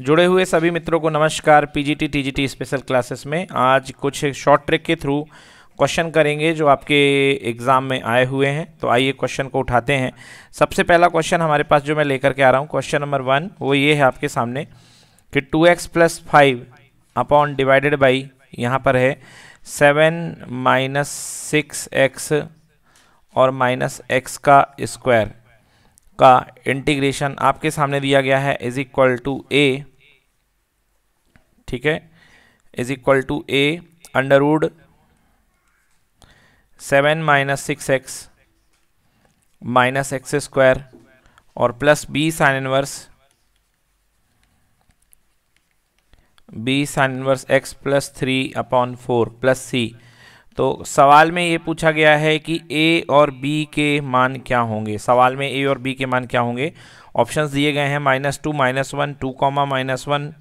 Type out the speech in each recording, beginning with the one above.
जुड़े हुए सभी मित्रों को नमस्कार पीजीटी टीजीटी स्पेशल क्लासेस में आज कुछ शॉर्ट ट्रिक के थ्रू क्वेश्चन करेंगे जो आपके एग्ज़ाम में आए हुए हैं तो आइए क्वेश्चन को उठाते हैं सबसे पहला क्वेश्चन हमारे पास जो मैं लेकर के आ रहा हूँ क्वेश्चन नंबर वन वो ये है आपके सामने कि two x plus five upon divided by यहाँ पर है सेवन माइनस सिक्स एक्स और माइनस एक्स का स्क्वायर का इंटीग्रेशन आपके सामने दिया गया है इज इक्वल टू ए ठीक है is equal to A under root seven minus six x minus x square और plus B sine inverse B sine inverse x plus three upon four plus C तो सवाल में ये पूछा गया है कि ए और बी के मान क्या होंगे सवाल में ए और बी के मान क्या होंगे ऑप्शंस दिए गए हैं minus two minus one two comma minus one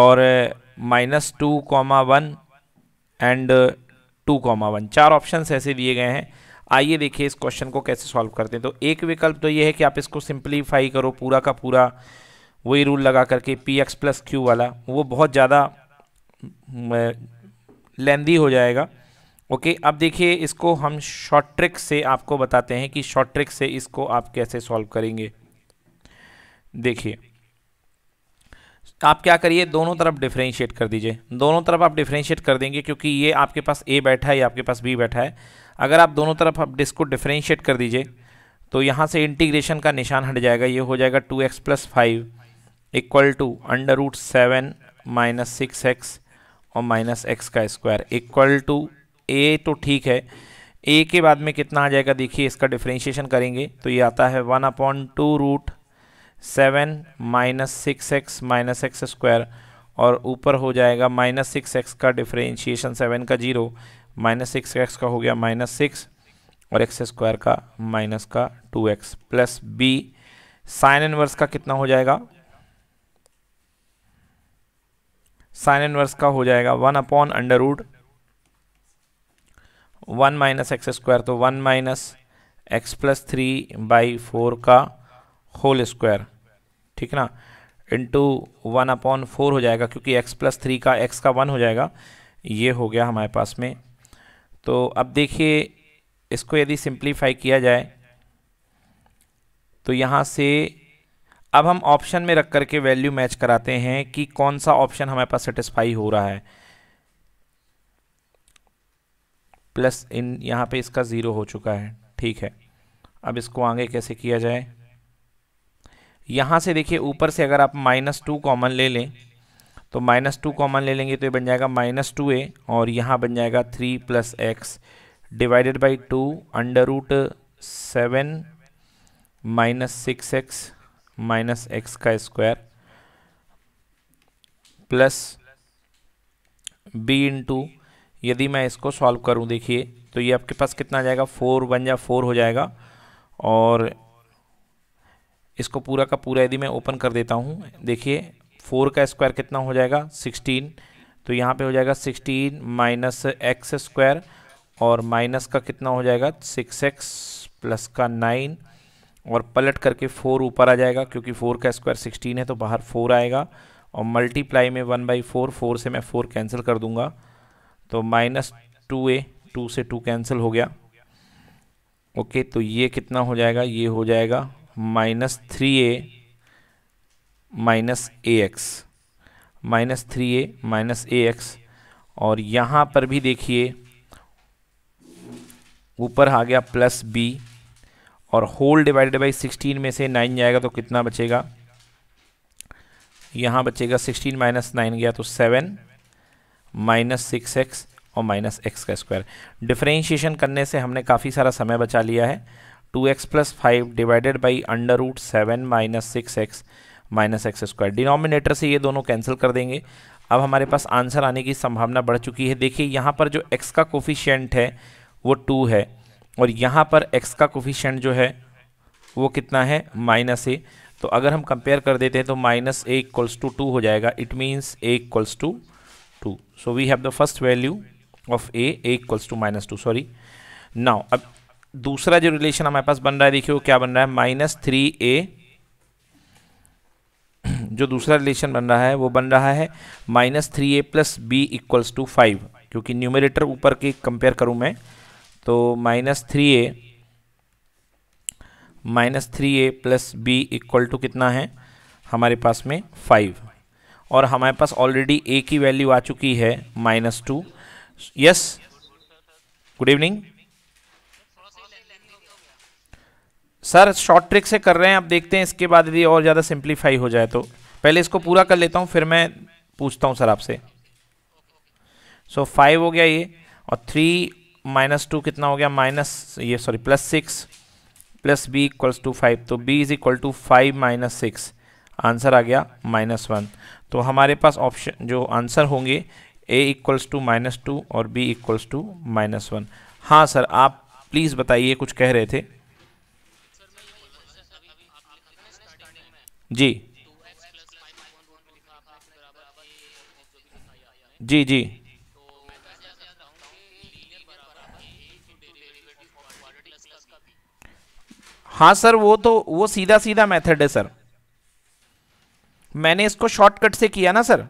और minus two comma one and two comma one चार ऑप्शंस ऐसे दिए गए हैं आइए देखिए इस क्वेश्चन को कैसे सॉल्व करते हैं तो एक विकल्प तो ये है कि आप इसको सिंप्लीफाई करो पूरा का पूरा वही रूल लगा करके पी एक्स प्लस क्यू वाला वो बहुत ज़्यादा लेंदी हो जाएगा ओके अब देखिए इसको हम शॉर्ट ट्रिक से आपको बताते हैं कि शॉर्ट ट्रिक से इसको आप कैसे सॉल्व करेंगे देखिए आप क्या करिए दोनों तरफ डिफ्रेंशिएट कर दीजिए दोनों तरफ आप डिफ्रेंशिएट कर देंगे क्योंकि ये आपके पास ए बैठा है या आपके पास बी बैठा है अगर आप दोनों तरफ आप इसको डिफ्रेंशिएट कर दीजिए तो यहाँ से इंटीग्रेशन का निशान हट जाएगा ये हो जाएगा two x plus five equal to under root seven minus six x और माइनस एक्स का स्क्वायर इक्वल टू ए तो ठीक है ए के बाद में कितना आ जाएगा देखिए इसका डिफ्रेंशिएशन करेंगे तो ये आता है one upon two root seven minus six x minus x square और ऊपर हो जाएगा माइनस सिक्स एक्स का डिफ्रेंशिएशन सेवन का जीरो माइनस सिक्स एक्स का हो गया माइनस सिक्स और एक्स स्क्वायर का माइनस का two x plus B sine inverse का कितना हो जाएगा साइन इनवर्स का हो जाएगा one upon under root one minus x square तो one minus x plus three by four का होल स्क्वायर ठीक ना इंटू वन अपॉन फोर हो जाएगा क्योंकि एक्स प्लस थ्री का एक्स का वन हो जाएगा ये हो गया हमारे पास में तो अब देखिए इसको यदि सिंप्लीफाई किया जाए तो यहाँ से अब हम ऑप्शन में रख करके वैल्यू मैच कराते हैं कि कौन सा ऑप्शन हमारे पास सेटिस्फाई हो रहा है प्लस इन यहाँ पे इसका ज़ीरो हो चुका है ठीक है अब इसको आगे कैसे किया जाए यहाँ से देखिए ऊपर से अगर आप माइनस टू कॉमन ले लें तो माइनस टू कॉमन ले लेंगे तो ये बन जाएगा माइनस टू ए और यहाँ बन जाएगा three plus x divided by two under root seven minus six x minus x का स्क्वायर प्लस बी इंटू यदि मैं इसको सॉल्व करूं देखिए तो ये आपके पास कितना आ जाएगा फोर वन या फोर हो जाएगा और इसको पूरा का पूरा यदि मैं ओपन कर देता हूँ देखिए फोर का स्क्वायर कितना हो जाएगा सिक्सटीन तो यहाँ पे हो जाएगा सिक्सटीन माइनस एक्स स्क्वायर और माइनस का कितना हो जाएगा सिक्स एक्स प्लस का नाइन और पलट करके फोर ऊपर आ जाएगा क्योंकि फोर का स्क्वायर सिक्सटीन है तो बाहर फोर आएगा और मल्टीप्लाई में वन बाई फोर फोर से मैं फोर कैंसिल कर दूंगा तो माइनस टू ए टू से टू कैंसिल हो गया ओके तो ये कितना हो जाएगा ये हो जाएगा minus three A minus A x minus three A minus A x और यहाँ पर भी देखिए ऊपर आ गया प्लस बी और होल डिवाइडेड बाई सिक्सटीन में से नाइन जाएगा तो कितना बचेगा यहाँ बचेगा सिक्सटीन माइनस नाइन गया तो सेवन माइनस सिक्स एक्स और माइनस एक्स का स्क्वायर डिफ्रेंशिएशन करने से हमने काफ़ी सारा समय बचा लिया है two x plus five divided by under root seven minus six x minus x square denominator से ये दोनों कैंसिल कर देंगे अब हमारे पास आंसर आने की संभावना बढ़ चुकी है देखिए यहाँ पर जो एक्स का कोफिशियंट है वो टू है और यहाँ पर एक्स का कोफिशियंट जो है वो कितना है माइनस ए तो अगर हम कंपेयर कर देते हैं तो minus A equals to two हो जाएगा it means A equals to 2 so we have the first value of a a equals to minus two sorry now अब दूसरा जो रिलेशन हमारे पास बन रहा है देखिए वो क्या बन रहा है माइनस थ्री ए जो दूसरा रिलेशन बन रहा है वो बन रहा है minus three A plus B equals to five क्योंकि न्यूमिनेटर ऊपर के कंपेयर करूँ मैं तो minus three A minus three A plus B equal to कितना है हमारे पास में फाइव और हमारे पास ऑलरेडी ए की वैल्यू आ चुकी है minus two yes good evening sir short trick से कर रहे हैं आप देखते हैं इसके बाद यदि और ज़्यादा सिंप्लीफाई हो जाए तो पहले इसको पूरा कर लेता हूँ फिर मैं पूछता हूँ सर आपसे सो फाइव हो गया ये और थ्री माइनस टू कितना हो गया माइनस ये sorry plus six plus B equals to five तो B is equal to five minus six answer आ गया माइनस वन तो हमारे पास ऑप्शन जो आंसर होंगे A equals to minus two और B equals to minus one हाँ सर आप प्लीज़ बताइए कुछ कह रहे थे जी जी जी हाँ सर वो तो वो सीधा सीधा मेथड है सर मैंने इसको शॉर्टकट से किया ना सर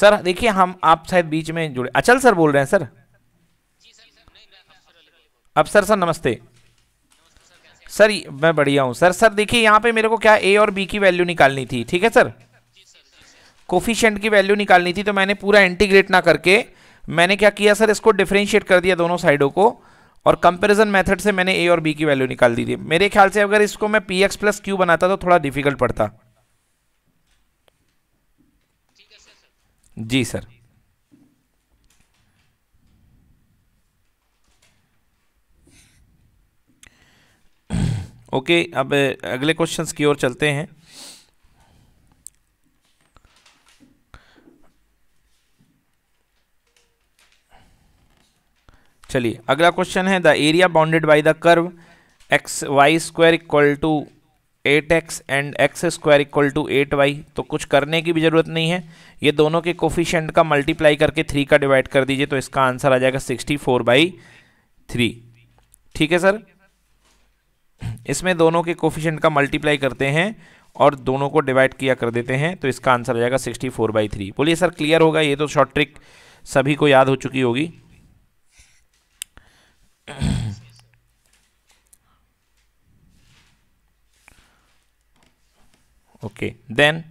सर देखिए हम आप शायद बीच में जुड़े अचल सर बोल रहे हैं सर अब सर सर नमस्ते सर मैं बढ़िया हूँ सर सर देखिए यहाँ पे मेरे को क्या ए और बी की वैल्यू निकालनी थी ठीक है सर कोफिशेंट की वैल्यू निकालनी थी तो मैंने पूरा इंटीग्रेट ना करके मैंने क्या किया सर इसको डिफ्रेंशिएट कर दिया दोनों साइडों को और कंपैरिजन मेथड से मैंने ए और बी की वैल्यू निकाल दी थी मेरे ख्याल से अगर इसको मैं पी एक्स प्लस क्यू बनाता तो थोड़ा डिफिकल्ट पड़ता जी सर ओके अब अगले क्वेश्चंस की ओर चलते हैं चलिए अगला क्वेश्चन है the area bounded by the curve x y square equal to eight x and x square equal to eight y तो कुछ करने की भी ज़रूरत नहीं है ये दोनों के कोफिशेंट का मल्टीप्लाई करके थ्री का डिवाइड कर दीजिए तो इसका आंसर आ जाएगा सिक्सटी फोर बाई थ्री ठीक है सर इसमें दोनों के कोफिशेंट का मल्टीप्लाई करते हैं और दोनों को डिवाइड किया कर देते हैं तो इसका आंसर आ जाएगा सिक्सटी फोर बाई थ्री बोलिए सर क्लियर होगा ये तो शॉर्ट ट्रिक सभी को याद हो चुकी होगी okay then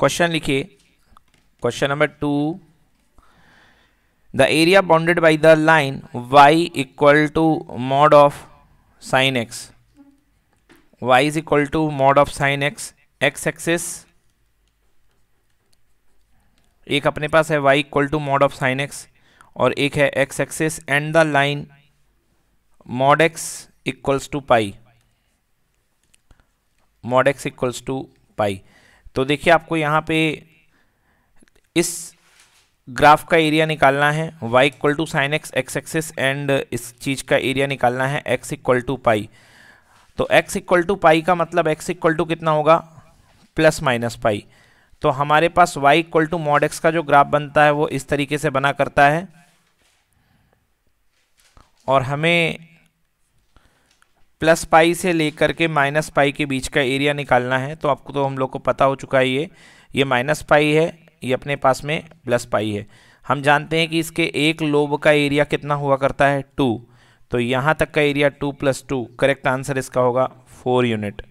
क्वेश्चन लिखिए question number two the area bounded by the line y equal to mod of sine x y is equal to mod of sine x x axis एक अपने पास है y equal to mod of sine x और एक है x axis and the line mod x equals to pi mod x equals to pi तो देखिए आपको यहाँ पे इस ग्राफ का एरिया निकालना है y equal to sine x x axis and इस चीज़ का एरिया निकालना है x इक्वल टू पाई तो x इक्वल टू पाई का मतलब x इक्वल टू कितना होगा प्लस माइनस पाई तो हमारे पास y equal to mod x का जो ग्राफ बनता है वो इस तरीके से बना करता है और हमें प्लस पाई से लेकर के माइनस पाई के बीच का एरिया निकालना है तो आपको तो हम लोग को पता हो चुका है ये ये माइनस पाई है ये अपने पास में प्लस पाई है हम जानते हैं कि इसके एक लोब का एरिया कितना हुआ करता है टू तो यहाँ तक का area two plus two correct answer इसका होगा फोर यूनिट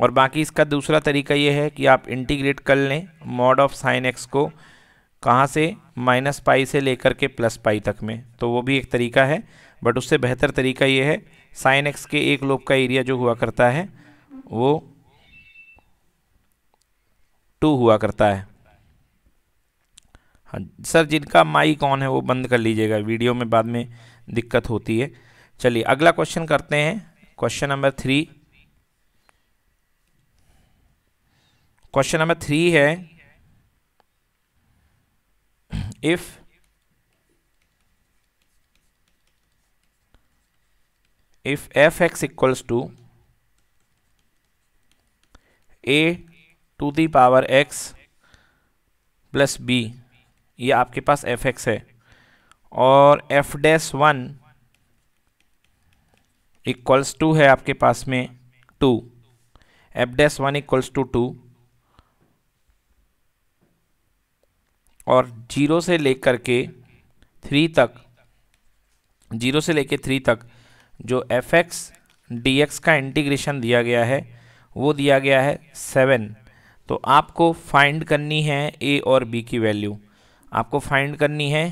और बाकी इसका दूसरा तरीका ये है कि आप इंटीग्रेट कर लें मॉड ऑफ साइन एक्स को कहाँ से माइनस पाई से लेकर के प्लस पाई तक में तो वो भी एक तरीका है बट उससे बेहतर तरीका ये है साइन एक्स के एक लोब का एरिया जो हुआ करता है वो टू हुआ करता है हाँ सर जिनका माइक ऑन है वो बंद कर लीजिएगा वीडियो में बाद में दिक्कत होती है चलिए अगला क्वेश्चन करते हैं question number three question number three है if if f x equals to A to the power x plus B ये आपके पास एफ एक्स है और f dash one equals to है आपके पास में two f dash one equals to two और जीरो से लेकर के थ्री तक जीरो से लेकर थ्री तक जो एफ एक्स डी एक्स का इंटीग्रेशन दिया गया है वो दिया गया है सेवन तो आपको फाइंड करनी है ए और बी की वैल्यू आपको फाइंड करनी है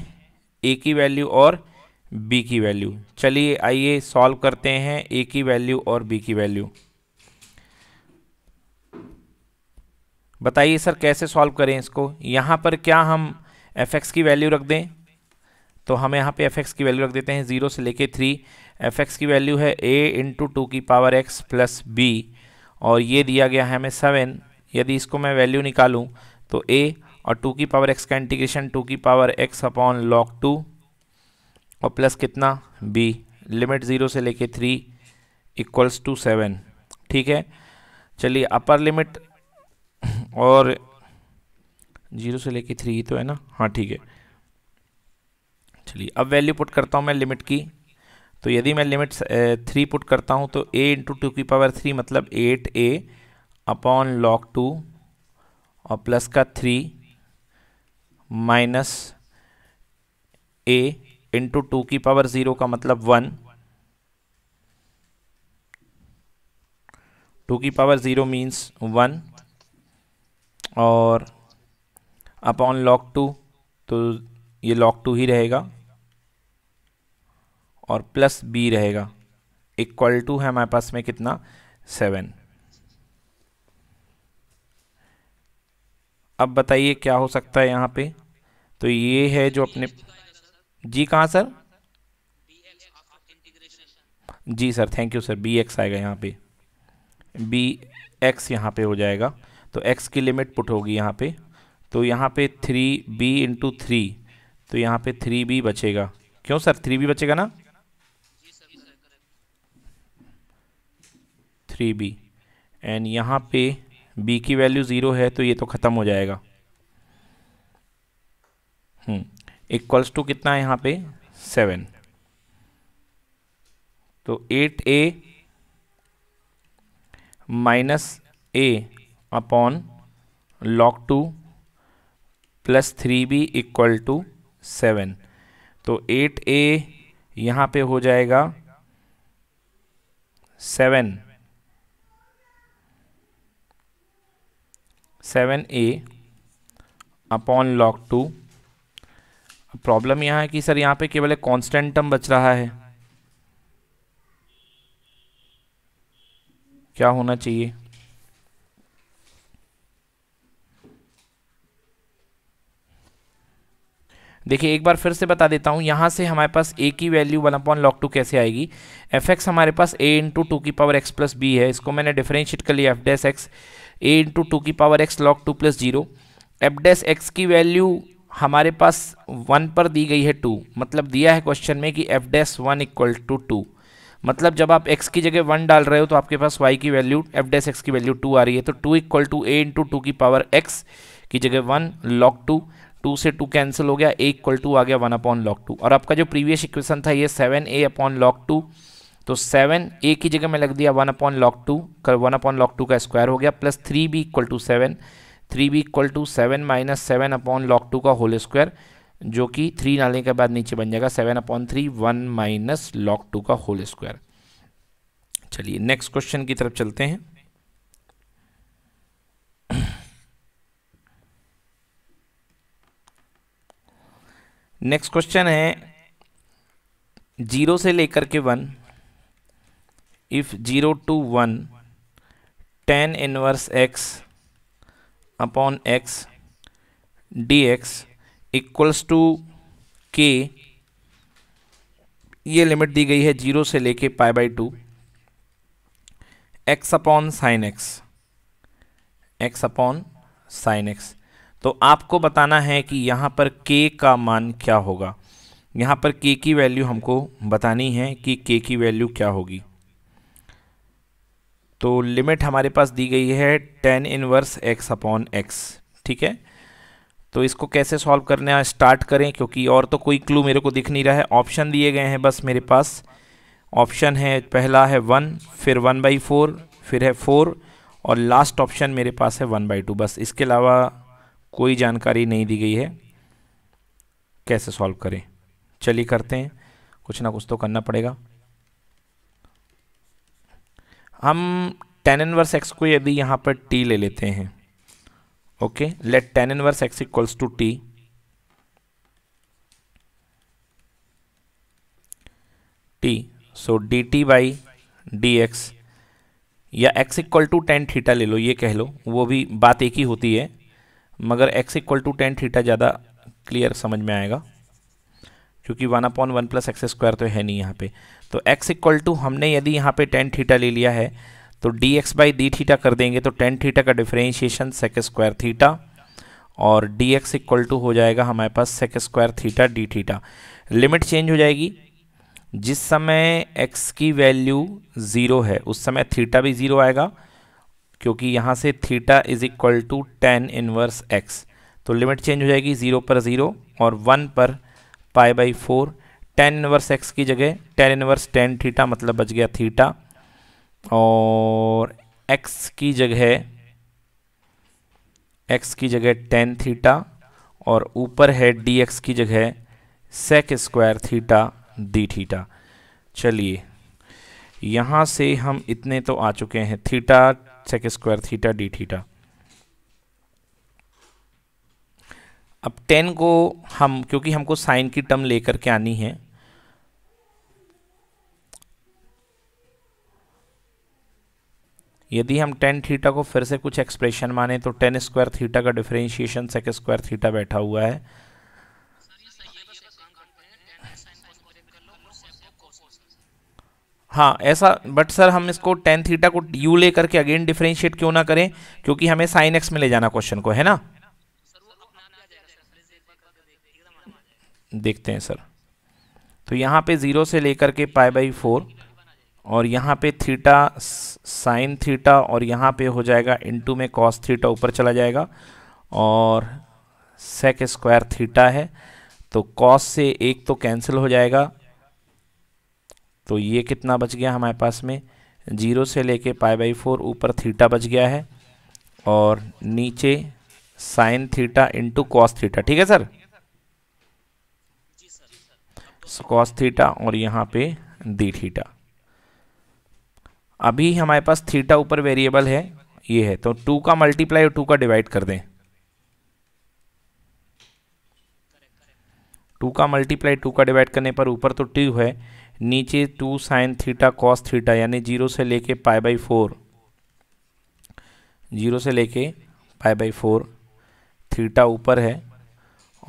ए की वैल्यू और बी की वैल्यू चलिए आइए सॉल्व करते हैं ए की वैल्यू और बी की वैल्यू बताइए सर कैसे सॉल्व करें इसको यहाँ पर क्या हम एफ की वैल्यू रख दें तो हम यहाँ पे एफ की वैल्यू रख देते हैं ज़ीरो से लेके थ्री एफ की वैल्यू है ए इंटू टू की पावर एक्स प्लस बी और ये दिया गया है हमें सेवन यदि इसको मैं वैल्यू निकालूँ तो ए और टू की पावर एक्स का इंटीग्रेशन टू की power x upon log two और प्लस कितना बी लिमिट ज़ीरो से लेके थ्री इक्वल्स टू सेवन ठीक है चलिए अपर लिमिट और जीरो से लेके थ्री तो है ना हाँ ठीक है चलिए अब वैल्यू पुट करता हूँ मैं लिमिट की तो यदि मैं लिमिट थ्री पुट करता हूँ तो ए इंटू टू की पावर थ्री मतलब eight A upon log two और प्लस का three minus A into two की पावर ज़ीरो का मतलब वन टू की पावर ज़ीरो मीन्स वन और अपॉन लॉक टू तो ये लॉक टू ही रहेगा और प्लस बी रहेगा इक्वल टू है हमारे पास में कितना सेवन अब बताइए क्या हो सकता है यहाँ पे तो ये है जो अपने जी कहाँ सर जी sir thank you sir B x आएगा यहाँ पे बी एक्स यहाँ पे हो जाएगा तो x की लिमिट पुट होगी यहाँ पे तो यहाँ पे थ्री बी इंटू थ्री तो यहाँ पे थ्री बी बचेगा क्यों सर थ्री बी बचेगा ना थ्री बी एंड यहाँ पे b की वैल्यू ज़ीरो है तो ये तो ख़त्म हो जाएगा इक्वल्स हम्म, टू कितना है यहाँ पे सेवन तो eight A minus A upon log two plus three B equal to seven तो एट ए यहाँ पे हो जाएगा seven seven A upon log two problem यहाँ है कि सर यहाँ पे केवल एक कॉन्स्टेंट टर्म बच रहा है क्या होना चाहिए देखिए एक बार फिर से बता देता हूँ यहाँ से हमारे पास ए की value one upon log two कैसे आएगी एफ एक्स हमारे पास ए इंटू टू की पावर एक्स प्लस बी है इसको मैंने डिफ्रेंशिएट कर लिया f dash x A into two की power x log two plus zero f dash x की वैल्यू हमारे पास वन पर दी गई है टू मतलब दिया है क्वेश्चन में कि f dash one equal to two मतलब जब आप x की जगह वन डाल रहे हो तो आपके पास y की वैल्यू एफ डैस एक्स की वैल्यू टू आ रही है तो two equal to A into two की पावर x की जगह वन लॉक टू टू से टू कैंसिल हो गया ए इक्वल टू आ गया वन अपॉन लॉक टू और आपका जो प्रीवियस इक्वेशन था ये seven A upon log two तो सेवन ए की जगह मैं लग दिया वन अपॉन लॉक टू कर वन अपॉन लॉक टू का स्क्वायर हो गया plus three B equal to seven three B equal to seven minus seven upon log two का होल स्क्वायर जो कि थ्री नाले के बाद नीचे बन जाएगा seven upon three one minus log two का होल स्क्वायर चलिए नेक्स्ट क्वेश्चन की तरफ चलते हैं नेक्स्ट क्वेश्चन है जीरो से लेकर के one if zero to one tan inverse x upon x d x equals to के ये लिमिट दी गई है जीरो से लेके pi by two x upon sine x x upon sine x तो आपको बताना है कि यहाँ पर के का मान क्या होगा यहाँ पर के की वैल्यू हमको बतानी है कि के की वैल्यू क्या होगी तो लिमिट हमारे पास दी गई है tan inverse x upon x ठीक है तो इसको कैसे सॉल्व करने स्टार्ट करें क्योंकि और तो कोई क्लू मेरे को दिख नहीं रहा है ऑप्शन दिए गए हैं बस मेरे पास ऑप्शन है पहला है वन फिर वन बाई फोर फिर है फोर और लास्ट ऑप्शन मेरे पास है वन बाई टू बस इसके अलावा कोई जानकारी नहीं दी गई है कैसे सॉल्व करें चलिए करते हैं कुछ ना कुछ तो करना पड़ेगा हम टेन इनवर्स एक्स को यदि यहाँ पर टी ले लेते हैं okay let tan inverse x equals to t t so d t by d x या x equal to tan theta ले लो ये कह लो वो भी बात एक ही होती है मगर x equal to tan theta ज़्यादा क्लियर समझ में आएगा क्योंकि one upon one plus x square तो है नहीं यहाँ पे तो एक्स इक्वल टू हमने यदि यहाँ पे टेन थीटा ले लिया है तो d x by d theta कर देंगे तो टेन थीटा का डिफ्रेंशिएशन सेक स्क्वायर थीटा और डी एक्स इक्वल टू हो जाएगा हमारे पास sec square theta d theta limit change हो जाएगी जिस समय एक्स की वैल्यू ज़ीरो है उस समय थीटा भी ज़ीरो आएगा क्योंकि यहाँ से theta is equal to tan inverse x तो लिमिट चेंज हो जाएगी ज़ीरो पर ज़ीरो और वन पर pi by four tan inverse x की जगह टेन इनवर्स टेन थीटा मतलब बच गया थीटा और एक्स की जगह एक्स की जगह टेन थीटा और ऊपर है डी एक्स की जगह sec square theta d theta चलिए यहाँ से हम इतने तो आ चुके हैं theta sec square theta d theta अब टेन को हम क्योंकि हमको साइन की टर्म लेकर के आनी है यदि हम टेन थीटा को फिर से कुछ एक्सप्रेशन माने तो टेन स्क्वायर थीटा का डिफरेंशिएशन सेक स्क्वायर थीटा बैठा हुआ है हाँ ऐसा बट सर हम इसको टेन थीटा को यू ले करके अगेन डिफ्रेंशिएट क्यों ना करें क्योंकि हमें साइन एक्स में ले जाना क्वेश्चन को है ना देखते हैं सर तो यहाँ पे ज़ीरो से लेकर के पाई बाई फोर और यहाँ पे थीटा साइन थीटा और यहाँ पे हो जाएगा इनटू में कॉस थीटा ऊपर चला जाएगा और सेक स्क्वायर थीटा है तो कॉस से एक तो कैंसिल हो जाएगा तो ये कितना बच गया हमारे पास में ज़ीरो से लेके पाई बाई फोर ऊपर थीटा बच गया है और नीचे sine theta into cos theta ठीक है सर कॉस थीटा और यहाँ पे डी थीटा अभी हमारे पास थीटा ऊपर वेरिएबल है ये है तो टू का मल्टीप्लाई और टू का डिवाइड कर दें टू का मल्टीप्लाई टू का डिवाइड करने पर ऊपर तो टू है नीचे two sine theta cos theta यानी जीरो से लेके पाई बाई फोर जीरो से लेके पाई बाई फोर थीटा ऊपर है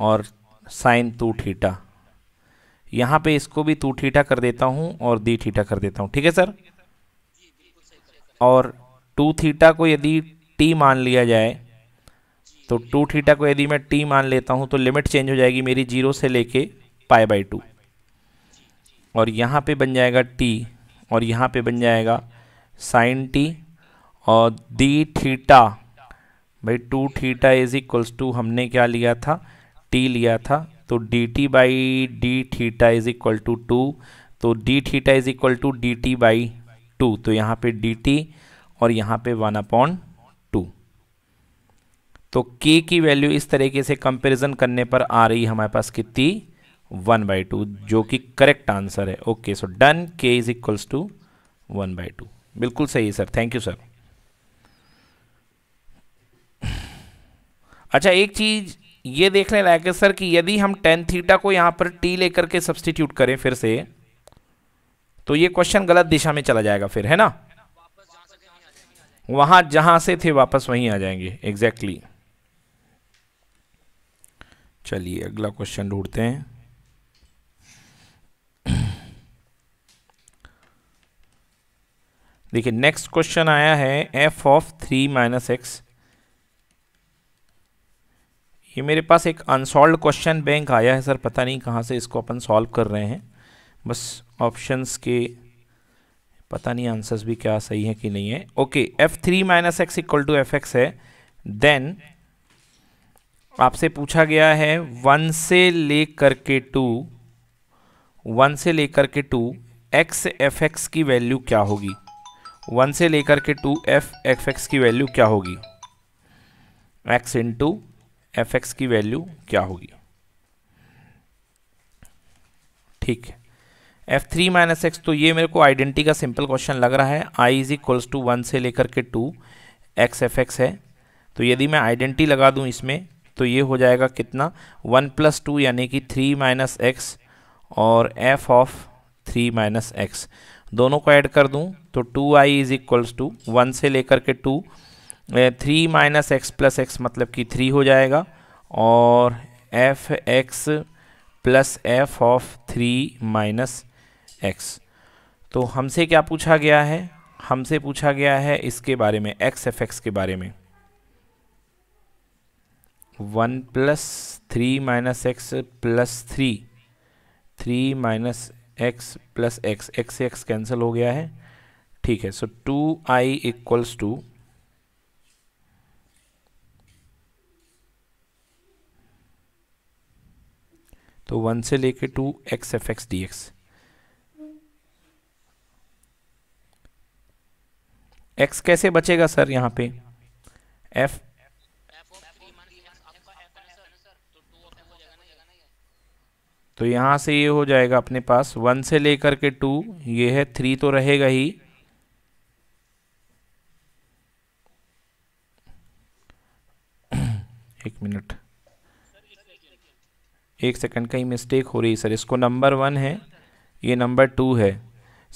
और साइन टू थीटा यहाँ पे इसको भी टू थीटा कर देता हूँ और दी थीटा कर देता हूँ ठीक है सर और टू थीटा को यदि टी मान लिया जाए तो टू थीटा को यदि मैं टी मान लेता हूँ तो लिमिट चेंज हो जाएगी मेरी जीरो से लेके पाई बाई टू और यहाँ पे बन जाएगा टी और यहाँ पे बन जाएगा साइन टी और d theta by two theta is equals to हमने क्या लिया था टी लिया था तो d t by d theta is equal to two तो d theta is equal to d t by two तो यहाँ पे डी टी और यहाँ पे वन अपॉन टू तो के की वैल्यू इस तरीके से कंपैरिजन करने पर आ रही हमारे पास कितनी वन बाई टू जो कि करेक्ट आंसर है okay so done k is equals to one by two बिल्कुल सही है सर थैंक यू सर अच्छा एक चीज़ ये देखने लायक है सर कि यदि हम टेन थीटा को यहां पर टी लेकर के सब्सटीट्यूट करें फिर से तो ये क्वेश्चन गलत दिशा में चला जाएगा फिर है ना वहां जहां से थे वापस वहीं आ जाएंगे एग्जैक्टली exactly. चलिए अगला क्वेश्चन ढूंढते हैं देखिए नेक्स्ट क्वेश्चन आया है f of three minus x ये मेरे पास एक अनसॉल्व क्वेश्चन बैंक आया है सर पता नहीं कहाँ से इसको अपन सॉल्व कर रहे हैं बस ऑप्शंस के पता नहीं आंसर्स भी क्या सही है कि नहीं है okay f three minus x equal to f x है देन आपसे पूछा गया है वन से लेकर के टू वन से लेकर के टू एक्स एफ एक्स की वैल्यू क्या होगी वन से लेकर के टू एफ एफ एक्स की वैल्यू क्या होगी एक्स इंटू एफ एक्स की वैल्यू क्या होगी ठीक है एफ थ्री माइनस एक्स तो ये मेरे को आइडेंटिटी का सिंपल क्वेश्चन लग रहा है I is equals to one से लेकर के टू एक्स एफ एक्स है तो यदि मैं आइडेंटिटी लगा दूं इसमें तो ये हो जाएगा कितना वन प्लस टू यानी कि थ्री माइनस एक्स और f of three minus x दोनों को ऐड कर दूं तो two I is equals to one से लेकर के two three minus x plus x मतलब कि थ्री हो जाएगा और f x plus f of three minus x तो हमसे क्या पूछा गया है हमसे पूछा गया है इसके बारे में एक्स एफ एक्स के बारे में one plus three minus x plus three three minus x plus x x से एक्स कैंसिल हो गया है ठीक है so two I equals to तो वन से लेके two x f x d x x कैसे बचेगा सर यहां पे एफ तो यहाँ से ये हो जाएगा अपने पास वन से लेकर के टू ये है थ्री तो रहेगा ही एक मिनट एक सेकंड का ही मिस्टेक हो रही है सर इसको नंबर वन है ये नंबर टू है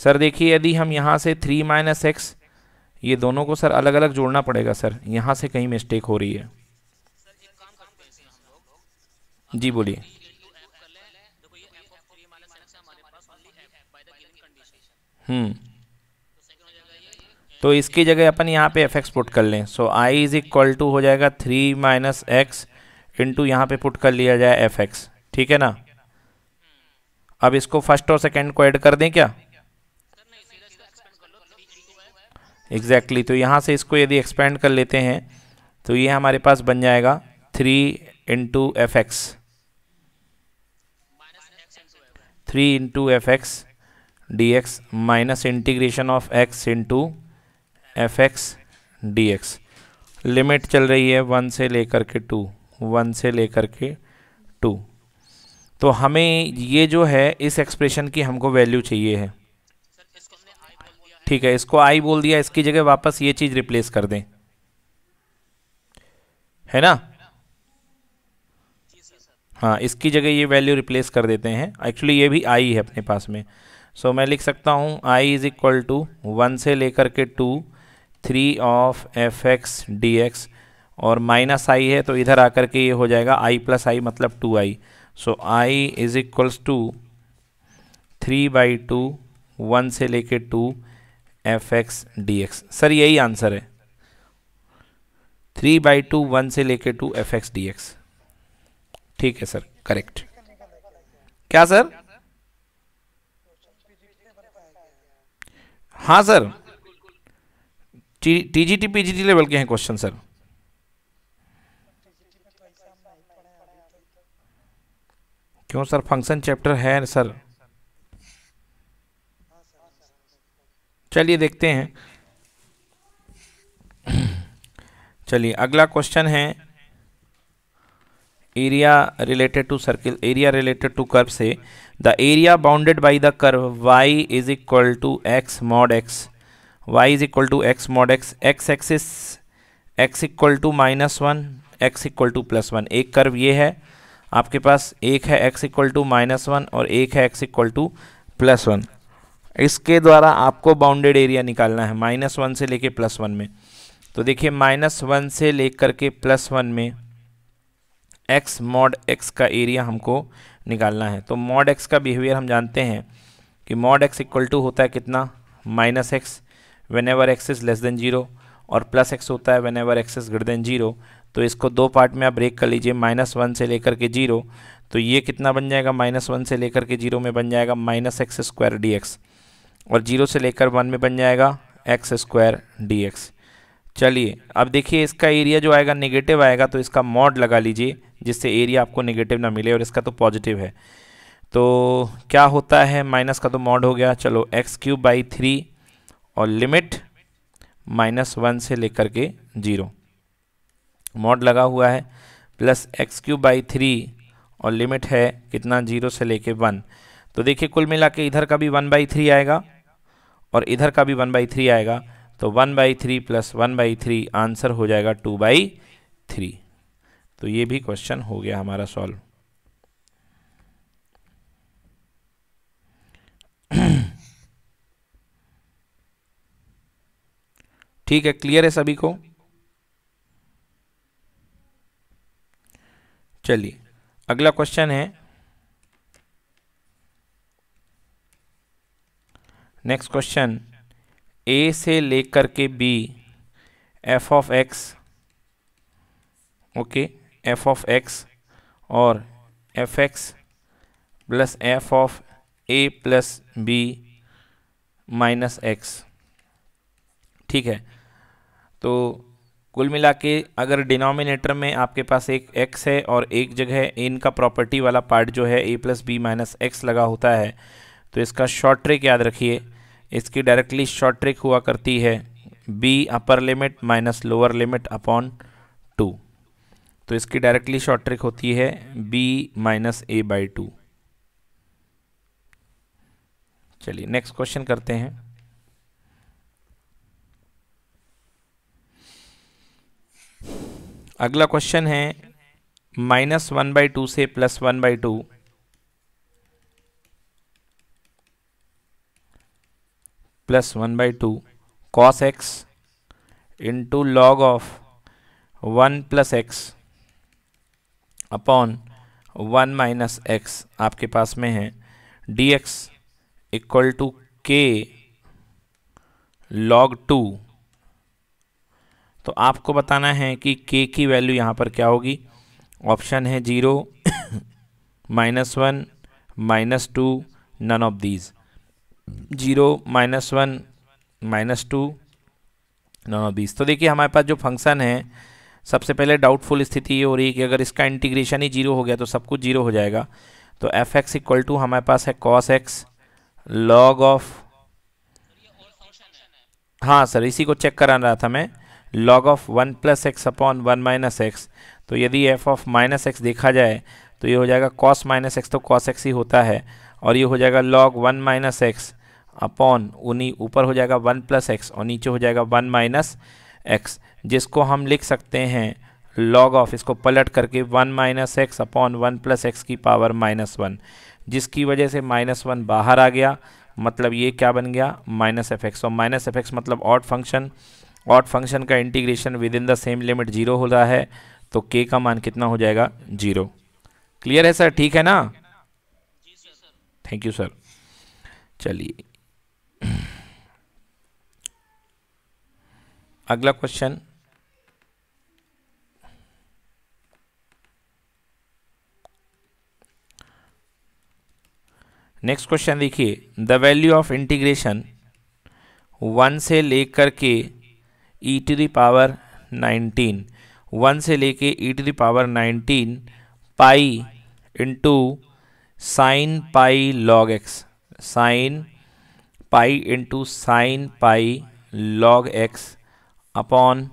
सर देखिए यदि हम यहाँ से थ्री माइनस एक्स ये दोनों को सर अलग अलग जोड़ना पड़ेगा सर यहाँ से कहीं मिस्टेक हो रही है जी बोलिए हम्म। तो इसकी जगह अपन यहाँ पे एफ एक्स पुट कर लें so I is equal to हो जाएगा थ्री माइनस एक्स इंटू यहाँ पे पुट कर लिया जाए एफ एक्स ठीक है ना अब इसको फर्स्ट और सेकेंड को ऐड कर दें क्या एग्जैक्टली exactly, तो यहाँ से इसको यदि एक्सपेंड कर लेते हैं तो ये हमारे पास बन जाएगा three into f x three into f x dx minus integration of x into f x d x limit चल रही है वन से लेकर के टू वन से लेकर के टू तो हमें ये जो है इस एक्सप्रेशन की हमको वैल्यू चाहिए है ठीक है इसको आई बोल दिया इसकी जगह वापस ये चीज़ रिप्लेस कर दें है ना हाँ इसकी जगह ये वैल्यू रिप्लेस कर देते हैं एक्चुअली ये भी आई है अपने पास में सो so, मैं लिख सकता हूँ I is equal to one से लेकर के two three of f x d x और माइनस आई है तो इधर आकर के ये हो जाएगा आई प्लस आई मतलब two I so I is equals to three by two one से लेकर two f x d x sir यही आंसर है थ्री बाई टू वन से लेकर two f x d x ठीक है सर करेक्ट क्या सर हाँ sir T G T level के हैं क्वेश्चन सर क्यों सर फंक्शन चैप्टर है सर चलिए देखते हैं चलिए अगला क्वेश्चन है area related to circle area related to curve से the area bounded by the curve y is equal to x mod x y is equal to x mod x x axis x equal to minus one x equal to plus one एक curve ये है आपके पास एक है x equal to minus one और एक है x equal to plus one इसके द्वारा आपको बाउंडेड एरिया निकालना है माइनस वन से लेके प्लस वन में तो देखिए माइनस वन से लेकर के प्लस वन में एक्स मॉड एक्स का एरिया हमको निकालना है तो मॉड एक्स का बिहेवियर हम जानते हैं कि मॉड एक्स इक्वल टू होता है कितना minus x whenever x is less than zero और प्लस एक्स होता है whenever x is greater than zero तो इसको दो पार्ट में आप ब्रेक कर लीजिए माइनस वन से लेकर के जीरो तो ये कितना बन जाएगा माइनस वन से लेकर के जीरो में बन जाएगा minus x square d x और जीरो से लेकर वन में बन जाएगा एक्स स्क्वायर डी एक्स चलिए अब देखिए इसका एरिया जो आएगा नेगेटिव आएगा तो इसका मॉड लगा लीजिए जिससे एरिया आपको नेगेटिव ना मिले और इसका तो पॉजिटिव है तो क्या होता है माइनस का तो मॉड हो गया चलो एक्स क्यूब बाई थ्री और लिमिट माइनस वन से लेकर के ज़ीरो मॉड लगा हुआ है plus x cube by three और लिमिट है कितना जीरो से लेके वन तो देखिए कुल मिला के इधर का भी वन बाई थ्री आएगा और इधर का भी वन बाई थ्री आएगा तो one by three plus one by three answer हो जाएगा टू बाई थ्री तो ये भी क्वेश्चन हो गया हमारा सॉल्व ठीक है क्लियर है सभी को चलिए अगला क्वेश्चन है नेक्स्ट क्वेश्चन ए से लेकर के b f of x okay f of x और f x plus f of a plus b minus x ठीक है तो कुल मिला के अगर डिनोमिनेटर में आपके पास एक एक्स है और एक जगह इनका प्रॉपर्टी वाला पार्ट जो है a plus b minus x लगा होता है तो इसका शॉर्ट ट्रिक याद रखिए इसकी डायरेक्टली शॉर्ट ट्रिक हुआ करती है b upper limit minus lower limit upon two तो इसकी डायरेक्टली शॉर्ट ट्रिक होती है b minus a by two चलिए नेक्स्ट क्वेश्चन करते हैं अगला क्वेश्चन है माइनस वन बाई टू से plus one by two plus one by two cos x into log of one plus x upon one minus x आपके पास में है d x equal to k log two तो आपको बताना है कि के की वैल्यू यहाँ पर क्या होगी ऑप्शन है zero minus one minus two none of these zero minus one minus two नौ बीस तो देखिए हमारे पास जो फंक्शन है सबसे पहले डाउटफुल स्थिति ये हो रही है कि अगर इसका इंटीग्रेशन ही जीरो हो गया तो सब कुछ जीरो हो जाएगा तो एफ एक्स इक्वल टू हमारे पास है कॉस एक्स लॉग ऑफ हाँ सर इसी को चेक करा रहा था मैं log of one plus x upon one minus x तो यदि एफ ऑफ माइनस एक्स देखा जाए तो ये हो जाएगा कॉस माइनस एक्स तो कॉस एक्स ही होता है और ये हो जाएगा log one minus x upon उन्हीं ऊपर हो जाएगा वन प्लस एक्स और नीचे हो जाएगा वन माइनस एक्स जिसको हम लिख सकते हैं लॉग ऑफ इसको पलट करके one minus x upon one plus x की पावर माइनस वन जिसकी वजह से माइनस वन बाहर आ गया मतलब ये क्या बन गया माइनस एफ एक्स और माइनस एफ एक्स मतलब ऑट फंक्शन ऑट फंक्शन का integration within the same limit zero हो रहा है तो के का मान कितना हो जाएगा जीरो क्लियर है सर ठीक है ना थैंक यू सर चलिए अगला क्वेश्चन नेक्स्ट क्वेश्चन देखिए the value of integration one से लेकर के e to the power nineteen one से लेके e to the power nineteen pi into sine pi log x sine pi into sine pi log x upon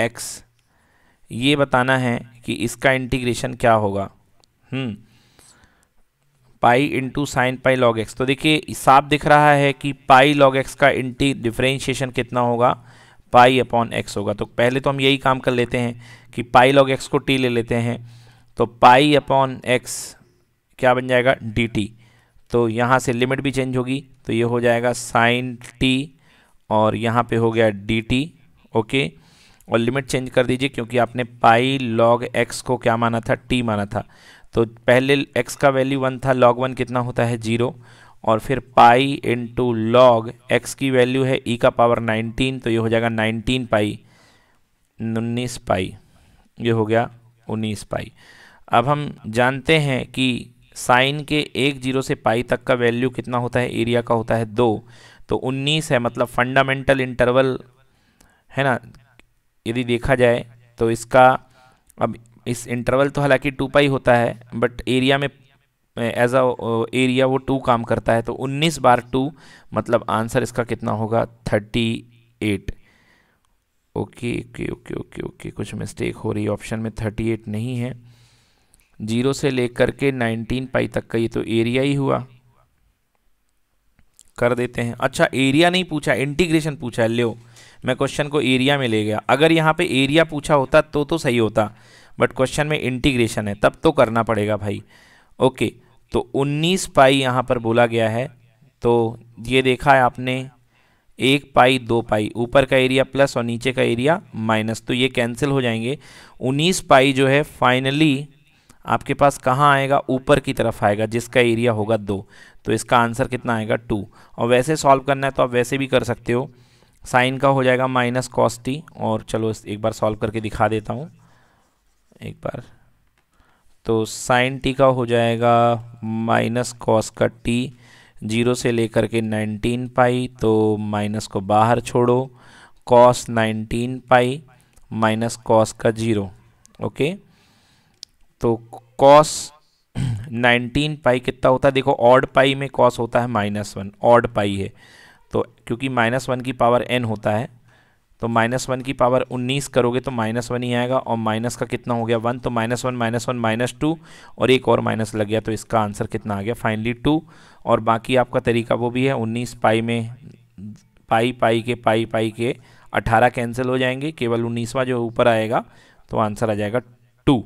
x ये बताना है कि इसका इंटीग्रेशन क्या होगा pi into sine pi log x तो देखिए साफ दिख रहा है कि पाई लॉग एक्स का इंटी डिफ्रेंशिएशन कितना होगा पाई अपॉन एक्स होगा तो पहले तो हम यही काम कर लेते हैं कि पाई लॉग एक्स को टी ले लेते हैं तो पाई अपॉन एक्स क्या बन जाएगा डी टी तो यहाँ से लिमिट भी चेंज होगी तो ये हो जाएगा साइन टी और यहाँ पे हो गया डी टी ओके और लिमिट चेंज कर दीजिए क्योंकि आपने पाई लॉग एक्स को क्या माना था टी माना था तो पहले एक्स का वैल्यू वन था लॉग वन कितना होता है जीरो और फिर पाई इंटू लॉग एक्स की वैल्यू है ई e का पावर नाइनटीन तो ये हो जाएगा नाइनटीन पाई उन्नीस पाई ये हो गया उन्नीस पाई अब हम जानते हैं कि साइन के एक जीरो से पाई तक का वैल्यू कितना होता है एरिया का होता है दो तो उन्नीस है मतलब फंडामेंटल इंटरवल है ना यदि देखा जाए तो इसका अब इस इंटरवल तो हालांकि टू पाई होता है बट एरिया में एज अ एरिया वो टू काम करता है तो उन्नीस बार टू मतलब आंसर इसका कितना होगा thirty eight okay okay okay okay okay कुछ मिस्टेक हो रही है ऑप्शन में थर्टी एट नहीं है जीरो से लेकर के नाइनटीन पाई तक का ये तो एरिया ही हुआ कर देते हैं अच्छा एरिया नहीं पूछा इंटीग्रेशन पूछा है लो मैं क्वेश्चन को एरिया में ले गया अगर यहाँ पे एरिया पूछा होता तो तो सही होता बट क्वेश्चन में इंटीग्रेशन है तब तो करना पड़ेगा भाई ओके तो 19 पाई यहाँ पर बोला गया है तो ये देखा है आपने एक पाई दो पाई ऊपर का एरिया प्लस और नीचे का एरिया माइनस तो ये कैंसिल हो जाएंगे उन्नीस पाई जो है फाइनली आपके पास कहाँ आएगा ऊपर की तरफ आएगा जिसका एरिया होगा दो तो इसका आंसर कितना आएगा टू और वैसे सॉल्व करना है तो आप वैसे भी कर सकते हो साइन का हो जाएगा माइनस कॉस टी और चलो एक बार सॉल्व करके दिखा देता हूँ एक बार तो साइन टी का हो जाएगा माइनस कॉस का टी जीरो से लेकर के नाइनटीन पाई तो माइनस को बाहर छोड़ो cos nineteen pi minus cos का जीरो ओके तो कॉस 19 पाई कितना होता है देखो ऑड पाई में कॉस होता है माइनस वन ऑड पाई है तो क्योंकि माइनस वन की पावर एन होता है तो माइनस वन की पावर उन्नीस करोगे तो माइनस वन ही आएगा और माइनस का कितना हो गया वन तो minus one minus one minus two और एक और माइनस लग गया तो इसका आंसर कितना आ गया फाइनली टू और बाकी आपका तरीका वो भी है उन्नीस पाई में पाई पाई के पाई पाई के अठारह कैंसिल हो जाएंगे केवल उन्नीसवा जो ऊपर आएगा तो आंसर आ जाएगा टू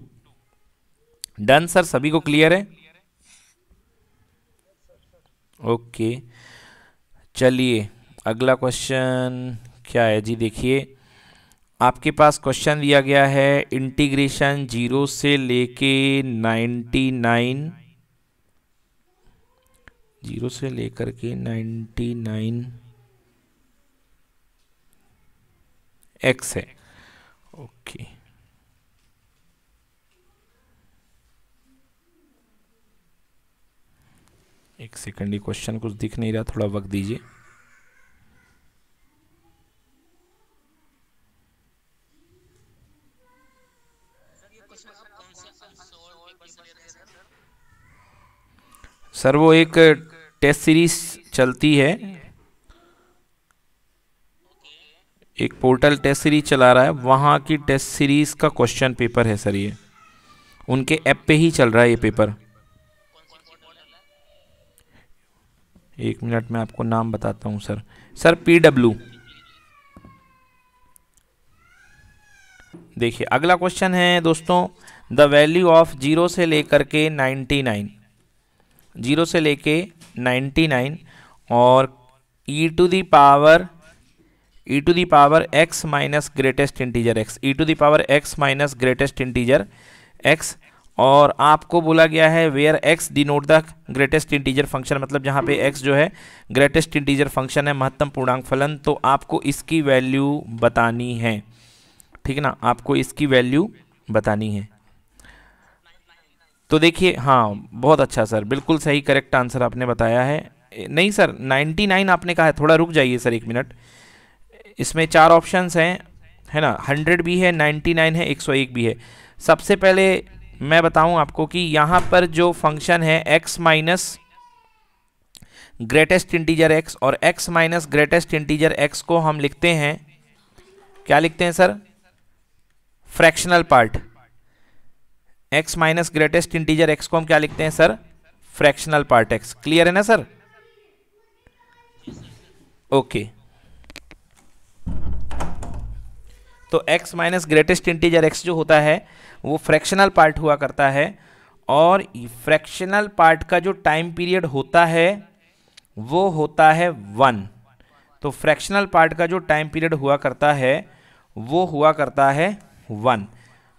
डन सर सभी को क्लियर है ओके चलिए अगला क्वेश्चन क्या है जी देखिए आपके पास क्वेश्चन दिया गया है इंटीग्रेशन जीरो से लेके नाइन्टी नाइन जीरो से लेकर के नाइन्टी नाइन एक्स है ओके okay. एक सेकंड ही क्वेश्चन कुछ दिख नहीं रहा थोड़ा वक्त दीजिए सर वो एक टेस्ट सीरीज चलती है एक पोर्टल टेस्ट सीरीज चला रहा है वहाँ की टेस्ट सीरीज का क्वेश्चन पेपर है सर ये उनके ऐप पे ही चल रहा है ये पेपर एक मिनट में आपको नाम बताता हूँ सर सर पी डब्ल्यू देखिए अगला क्वेश्चन है दोस्तों द वैल्यू ऑफ जीरो से लेकर के नाइन्टी नाइन जीरो से लेके नाइन्टी नाइन और e to the power e to the power x minus greatest integer x e to the power x minus greatest integer x और आपको बोला गया है where x denote the greatest integer function मतलब जहाँ पे x जो है ग्रेटेस्ट इंटीजर फंक्शन है महत्तम पूर्णांक फलन तो आपको इसकी वैल्यू बतानी है ठीक है ना आपको इसकी वैल्यू बतानी है तो देखिए हाँ बहुत अच्छा सर बिल्कुल सही करेक्ट आंसर आपने बताया है नहीं सर 99 आपने कहा है थोड़ा रुक जाइए सर एक मिनट इसमें चार ऑप्शंस हैं है ना 100 भी है 99 है 101 भी है सबसे पहले मैं बताऊं आपको कि यहां पर जो फंक्शन है x minus greatest integer x और x minus greatest integer x को हम लिखते हैं क्या लिखते हैं sir fractional part x minus greatest integer x को हम क्या लिखते हैं sir fractional part x clear है ना सर ओके okay. तो x minus greatest integer x जो होता है वो फ्रैक्शनल पार्ट हुआ करता है और फ्रैक्शनल पार्ट का जो टाइम पीरियड होता है वो होता है वन तो फ्रैक्शनल पार्ट का जो टाइम पीरियड हुआ करता है वो हुआ करता है वन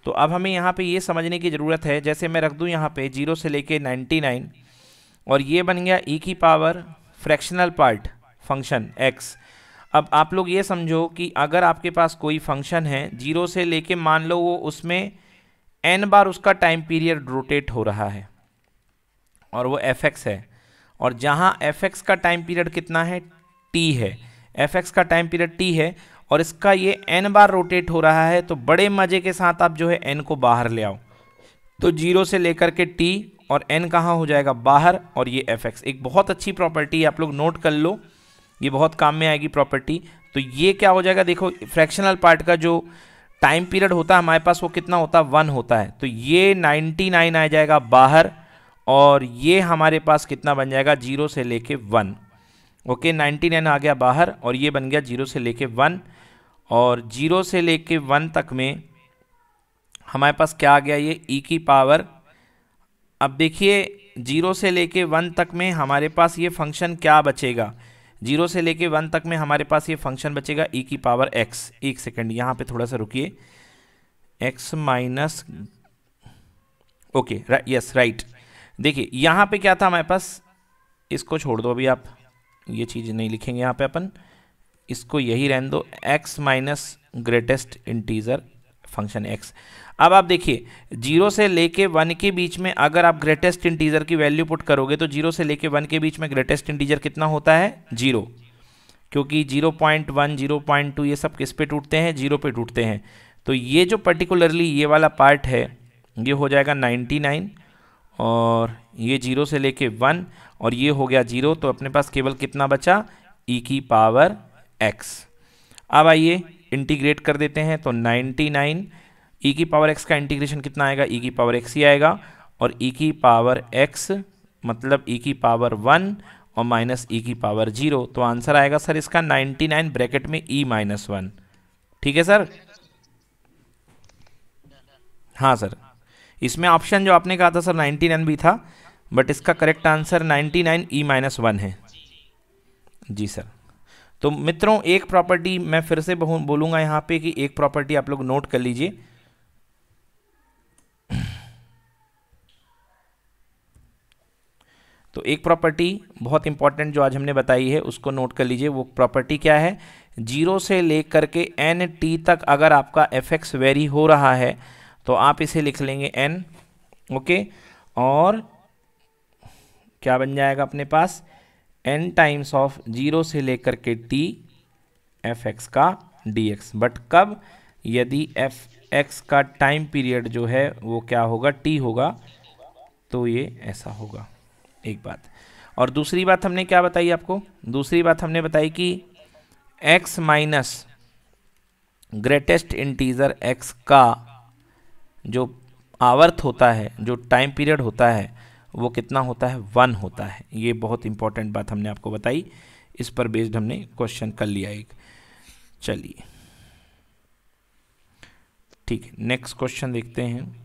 तो अब हमें यहाँ पे ये समझने की ज़रूरत है जैसे मैं रख दूँ यहाँ पे जीरो से लेके नाइन्टी नाइन और ये बन गया ई e की power fractional part function x अब आप लोग ये समझो कि अगर आपके पास कोई फंक्शन है जीरो से लेके मान लो वो उसमें एन बार उसका टाइम पीरियड रोटेट हो रहा है और वो एफ एक्स है और जहाँ एफ एक्स का टाइम पीरियड कितना है टी है एफ एक्स का टाइम पीरियड टी है और इसका ये एन बार रोटेट हो रहा है तो बड़े मज़े के साथ आप जो है एन को बाहर ले आओ तो जीरो से लेकर के टी और एन कहाँ हो जाएगा बाहर और ये एफ एक्स एक बहुत अच्छी प्रॉपर्टी आप लोग नोट कर लो ये बहुत काम में आएगी प्रॉपर्टी तो ये क्या हो जाएगा देखो फ्रैक्शनल पार्ट का जो टाइम पीरियड होता है हमारे पास वो कितना होता है वन होता है तो ये 99 आ जाएगा बाहर और ये हमारे पास कितना बन जाएगा जीरो से लेके वन ओके 99 आ गया बाहर और ये बन गया जीरो से लेके वन और जीरो से लेके वन तक में हमारे पास क्या आ गया ये ई e की पावर अब देखिए जीरो से लेके वन तक में हमारे पास ये फंक्शन क्या बचेगा जीरो से लेके वन तक में हमारे पास ये फंक्शन बचेगा ई e की पावर एक्स एक सेकेंड यहाँ पे थोड़ा सा रुकिए x minus okay yes right देखिए यहाँ पे क्या था हमारे पास इसको छोड़ दो अभी आप ये चीज़ नहीं लिखेंगे यहाँ पे अपन इसको यही रहने दो x minus greatest integer function x अब आप देखिए जीरो से लेके वन के बीच में अगर आप ग्रेटेस्ट इंटीजर की वैल्यू पुट करोगे तो जीरो से लेके वन के बीच में ग्रेटेस्ट इंटीजर कितना होता है जीरो क्योंकि zero point one zero point two ये सब किस पे टूटते हैं जीरो पे टूटते हैं तो ये जो पर्टिकुलरली ये वाला पार्ट है ये हो जाएगा नाइन्टी नाइन और ये जीरो से लेके वन और ये हो गया जीरो तो अपने पास केवल कितना बचा ई e की पावर एक्स अब आइए इंटीग्रेट कर देते हैं तो नाइन्टी नाइन ई e की पावर एक्स का इंटीग्रेशन कितना आएगा ई e की पावर एक्स ही आएगा और ई e की पावर एक्स मतलब ई की पावर वन और माइनस ई की पावर जीरो तो आंसर आएगा सर इसका नाइन्टी नाइन ब्रैकेट में ई माइनस वन ठीक है सर हाँ सर इसमें ऑप्शन जो आपने कहा था सर नाइन्टी नाइन भी था बट इसका correct answer ninety nine e minus one है जी सर तो मित्रों एक प्रॉपर्टी मैं फिर से बोलूँगा यहाँ पे कि एक प्रॉपर्टी आप लोग नोट कर लीजिए तो एक प्रॉपर्टी बहुत इंपॉर्टेंट जो आज हमने बताई है उसको नोट कर लीजिए वो प्रॉपर्टी क्या है जीरो से ले करके एन टी तक अगर आपका एफ एक्स वेरी हो रहा है तो आप इसे लिख लेंगे एन ओके और क्या बन जाएगा अपने पास एन टाइम्स ऑफ जीरो से लेकर के टी एफ एक्स का डी एक्स बट कब यदि एफ एक्स का टाइम पीरियड जो है वो क्या होगा टी होगा तो ये ऐसा होगा एक बात और दूसरी बात हमने क्या बताई आपको दूसरी बात हमने बताई कि x minus greatest integer x का जो आवर्त होता है जो टाइम पीरियड होता है वो कितना होता है वन होता है ये बहुत इंपॉर्टेंट बात हमने आपको बताई इस पर बेस्ड हमने क्वेश्चन कर लिया एक चलिए ठीक है नेक्स्ट क्वेश्चन देखते हैं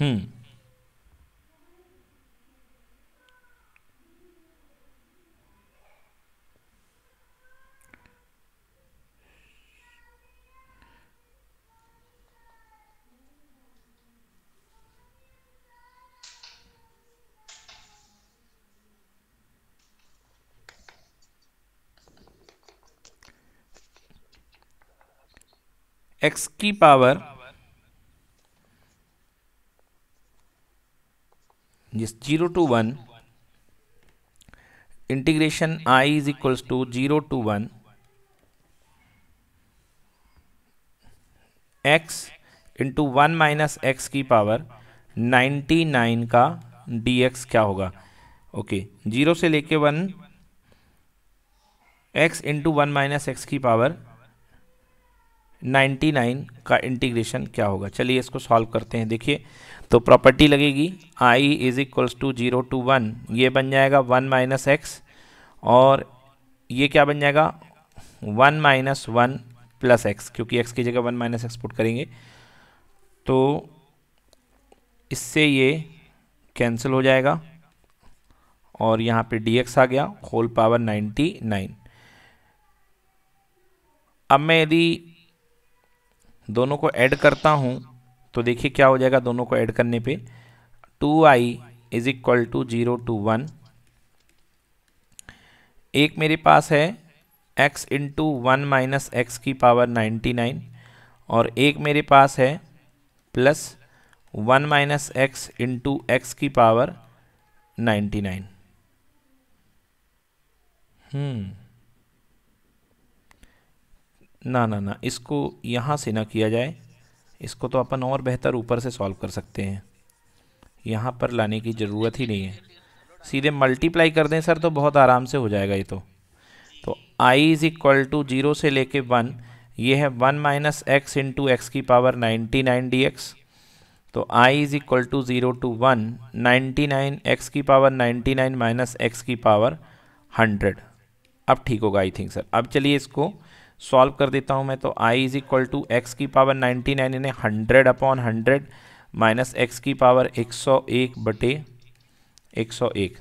हम्म hmm. एक्स की पावर जिस zero to one integration I is equals to zero to one x into one minus x की पावर नाइन्टी नाइन का डी एक्स क्या होगा ओके जीरो से लेके one x into one minus x की power ninety nine का integration क्या होगा चलिए इसको सॉल्व करते हैं देखिए तो प्रॉपर्टी लगेगी I is equals to zero to one ये बन जाएगा वन माइनस एक्स और ये क्या बन जाएगा one minus one plus x क्योंकि एक्स की जगह वन माइनस एक्स पुट करेंगे तो इससे ये कैंसिल हो जाएगा और यहाँ पे dx आ गया होल पावर नाइन्टी नाइन अब मैं यदि दोनों को ऐड करता हूँ तो देखिए क्या हो जाएगा दोनों को ऐड करने पे two I is equal to zero to one एक मेरे पास है x into one minus x की पावर नाइन्टी नाइन और एक मेरे पास है plus one minus x into x की पावर नाइन्टी नाइन हम्म ना ना ना इसको यहाँ से ना किया जाए इसको तो अपन और बेहतर ऊपर से सॉल्व कर सकते हैं यहाँ पर लाने की ज़रूरत ही नहीं है सीधे मल्टीप्लाई कर दें सर तो बहुत आराम से हो जाएगा ये तो तो I is equal to zero से लेके वन ये है one minus x into x की power ninety nine d x तो I is equal to zero to one ninety nine x की power ninety nine minus x की power hundred अब ठीक होगा आई थिंक सर अब चलिए इसको सॉल्व कर देता हूँ मैं तो i is equal to x की पावर 99 नाइन यानी hundred upon hundred minus x की पावर 101 बटे एक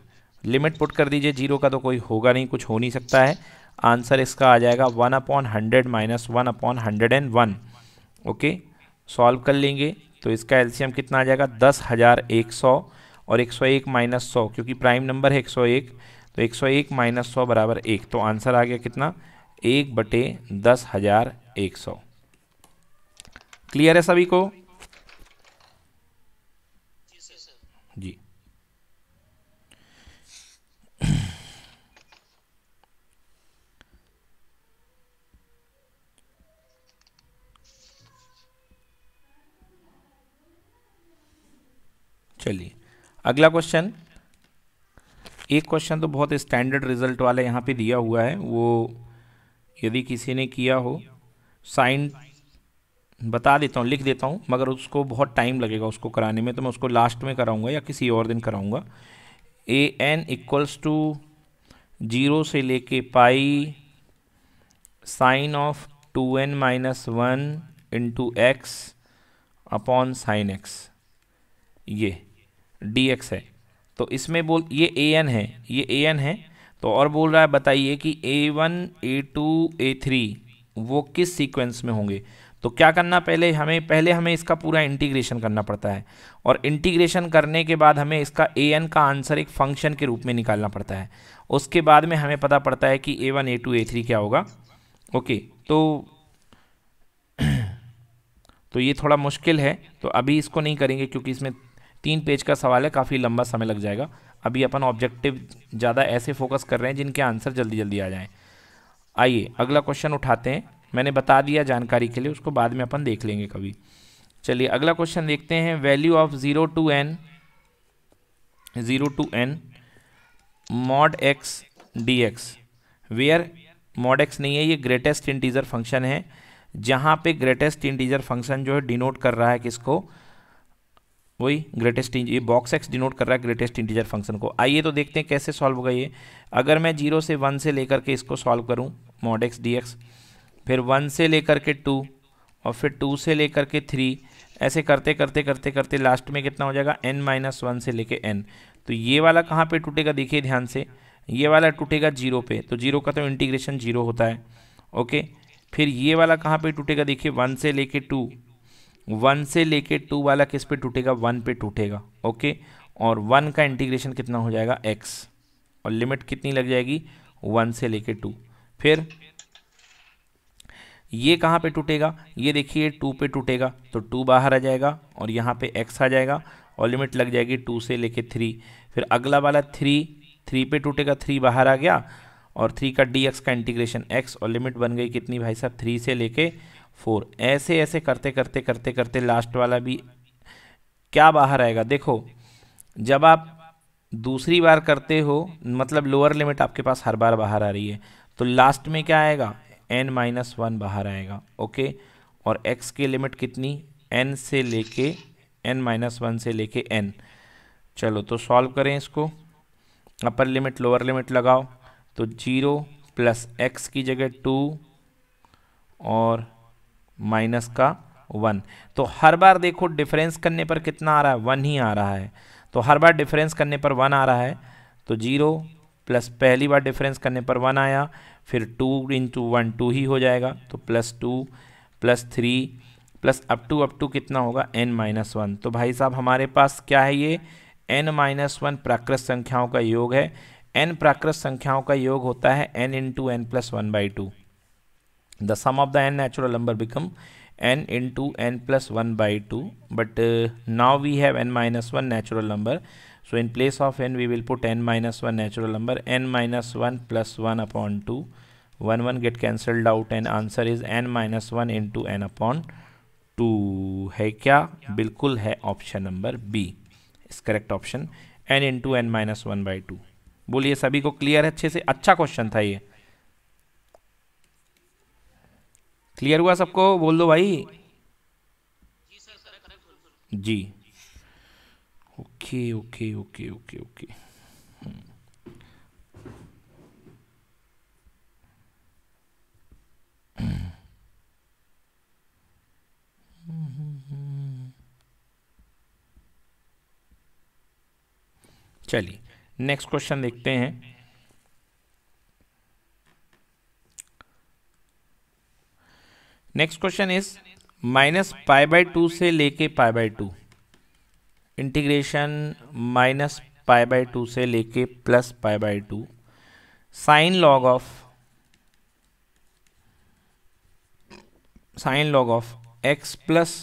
लिमिट पुट कर दीजिए जीरो का तो कोई होगा नहीं कुछ हो नहीं सकता है आंसर इसका आ जाएगा one upon hundred minus one upon hundred and one okay solve कर लेंगे तो इसका एल्शियम कितना आ जाएगा दस हज़ार एक सौ और एक सौ एक माइनस सौ क्योंकि प्राइम नंबर है एक सौ एक तो एक सौ एक माइनस सौ बराबर एक तो आंसर आ गया कितना एक बटे दस हजार एक सौ क्लियर है सभी को जी चलिए अगला क्वेश्चन एक क्वेश्चन तो बहुत स्टैंडर्ड रिजल्ट वाला यहाँ पे दिया हुआ है वो यदि किसी ने किया हो साइन बता देता हूँ लिख देता हूँ मगर उसको बहुत टाइम लगेगा उसको कराने में तो मैं उसको लास्ट में कराऊँगा या किसी और दिन कराऊँगा a n equals to zero से लेके pi sine of two n minus one into x upon sine x ये डी एक्स है तो इसमें बोल ये ए एन है ये ए एन है तो और बोल रहा है बताइए कि a one a two a three वो किस सीक्वेंस में होंगे तो क्या करना पहले हमें पहले हमें इसका पूरा इंटीग्रेशन करना पड़ता है और इंटीग्रेशन करने के बाद हमें इसका ए एन का आंसर एक फंक्शन के रूप में निकालना पड़ता है उसके बाद में हमें पता पड़ता है कि a one a two a three क्या होगा ओके तो तो ये थोड़ा मुश्किल है तो अभी इसको नहीं करेंगे क्योंकि इसमें तीन पेज का सवाल है काफ़ी लंबा समय लग जाएगा अभी अपन ऑब्जेक्टिव ज़्यादा ऐसे फोकस कर रहे हैं जिनके आंसर जल्दी जल्दी आ जाएँ आइए अगला क्वेश्चन उठाते हैं मैंने बता दिया जानकारी के लिए उसको बाद में अपन देख लेंगे कभी चलिए अगला क्वेश्चन देखते हैं value of zero to n zero to n mod x d x where mod x नहीं है ये ग्रेटेस्ट इंटीजर फंक्शन है जहाँ पे ग्रेटेस्ट इंटीजर फंक्शन जो है डिनोट कर रहा है किसको वही ग्रेटेस्ट ये बॉक्स एक्स डिनोट कर रहा है ग्रेटेस्ट इंटीजर फंक्शन को आइए तो देखते हैं कैसे सॉल्व होगा ये अगर मैं जीरो से वन से लेकर के इसको सॉल्व करूँ मॉड एक्स डी एक्स फिर वन से लेकर के टू और फिर टू से लेकर के थ्री ऐसे करते करते करते करते लास्ट में कितना हो जाएगा एन माइनस वन से लेके एन तो ये वाला कहाँ पे टूटेगा देखिए ध्यान से ये वाला टूटेगा जीरो पे तो जीरो का तो इंटीग्रेशन जीरो होता है ओके फिर ये वाला कहाँ पे टूटेगा देखिए वन से लेके टू वन से लेके टू वाला किस पे टूटेगा वन पे टूटेगा ओके और वन का इंटीग्रेशन कितना हो जाएगा एक्स और लिमिट कितनी लग जाएगी वन से लेके टू फिर ये कहाँ पे टूटेगा ये देखिए टू पे टूटेगा तो टू बाहर आ जाएगा और यहाँ पे एक्स आ जाएगा और लिमिट लग जाएगी टू से लेके थ्री फिर अगला वाला थ्री थ्री पे टूटेगा थ्री बाहर आ गया और थ्री का डी एक्स का इंटीग्रेशन एक्स और लिमिट बन गई कितनी भाई साहब थ्री से लेके फोर ऐसे ऐसे करते करते करते करते लास्ट वाला भी क्या बाहर आएगा देखो जब आप दूसरी बार करते हो मतलब लोअर लिमिट आपके पास हर बार बाहर आ रही है तो लास्ट में क्या आएगा एन माइनस वन बाहर आएगा ओके और एक्स की लिमिट कितनी एन से लेके एन माइनस वन से लेके एन चलो तो सॉल्व करें इसको अपर लिमिट लोअर लिमिट लगाओ तो जीरो प्लस एक्स की जगह टू और माइनस का वन तो हर बार देखो डिफरेंस करने पर कितना आ रहा है वन ही आ रहा है तो हर बार डिफरेंस करने पर वन आ रहा है तो जीरो प्लस पहली बार डिफरेंस करने पर वन आया फिर टू इंटू वन टू ही हो जाएगा तो plus two plus three plus up to up to कितना होगा एन माइनस वन तो भाई साहब हमारे पास क्या है ये एन माइनस वन प्राकृत संख्याओं का योग है एन प्राकृत संख्याओं का योग होता है n into n plus one by two the sum of the n natural number become n into n plus 1 by 2 but uh, now we have n minus 1 natural number so in place of n we will put n minus 1 natural number n minus 1 plus 1 upon 2 1 1 get cancelled out and answer is n minus 1 into n upon 2 है क्या बिल्कुल है option number b is correct option n into n minus one by two बोलिए सभी को clear है अच्छे से अच्छा क्वेश्चन था ये क्लियर हुआ सबको बोल दो भाई जी okay okay okay okay okay चलिए नेक्स्ट क्वेश्चन देखते हैं next question is minus pi by two से लेके pi by two integration minus pi by two से लेके plus pi by two sine log of sine log of x plus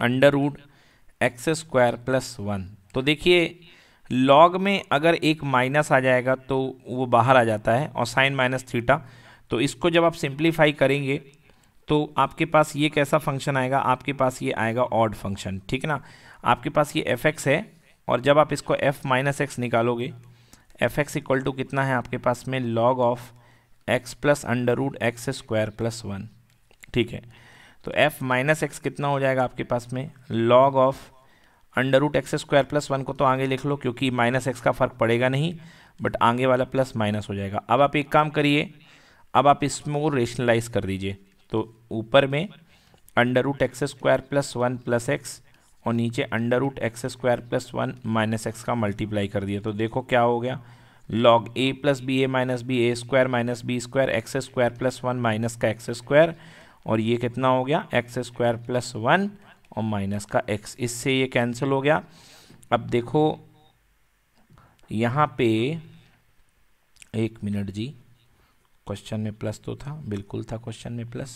under root x square plus one तो देखिए log में अगर एक minus आ जाएगा तो वो बाहर आ जाता है और साइन माइनस थीटा तो इसको जब आप सिंप्लीफाई करेंगे तो आपके पास ये कैसा फंक्शन आएगा आपके पास ये आएगा ऑड फंक्शन ठीक है ना आपके पास ये एफ एक्स है और जब आप इसको एफ माइनस एक्स निकालोगे एफ एक्स इक्वल टू कितना है आपके पास में log of x plus under root x square plus one ठीक है तो एफ माइनस एक्स कितना हो जाएगा आपके पास में log of under root x square plus one को तो आगे लिख लो क्योंकि माइनस एक्स का फ़र्क पड़ेगा नहीं बट आगे वाला प्लस माइनस हो जाएगा अब आप एक काम करिए अब आप इसमें रेशनलाइज कर दीजिए तो ऊपर में under root x square plus one plus x और नीचे under root x square plus one minus x का मल्टीप्लाई कर दिया तो देखो क्या हो गया log a plus b a minus b a square minus b square x square plus one minus का एक्स स्क्वायर और ये कितना हो गया एक्स स्क्वायर प्लस वन और माइनस का एक्स इससे ये कैंसिल हो गया अब देखो यहाँ पे एक मिनट जी क्वेश्चन में प्लस तो था बिल्कुल था क्वेश्चन में plus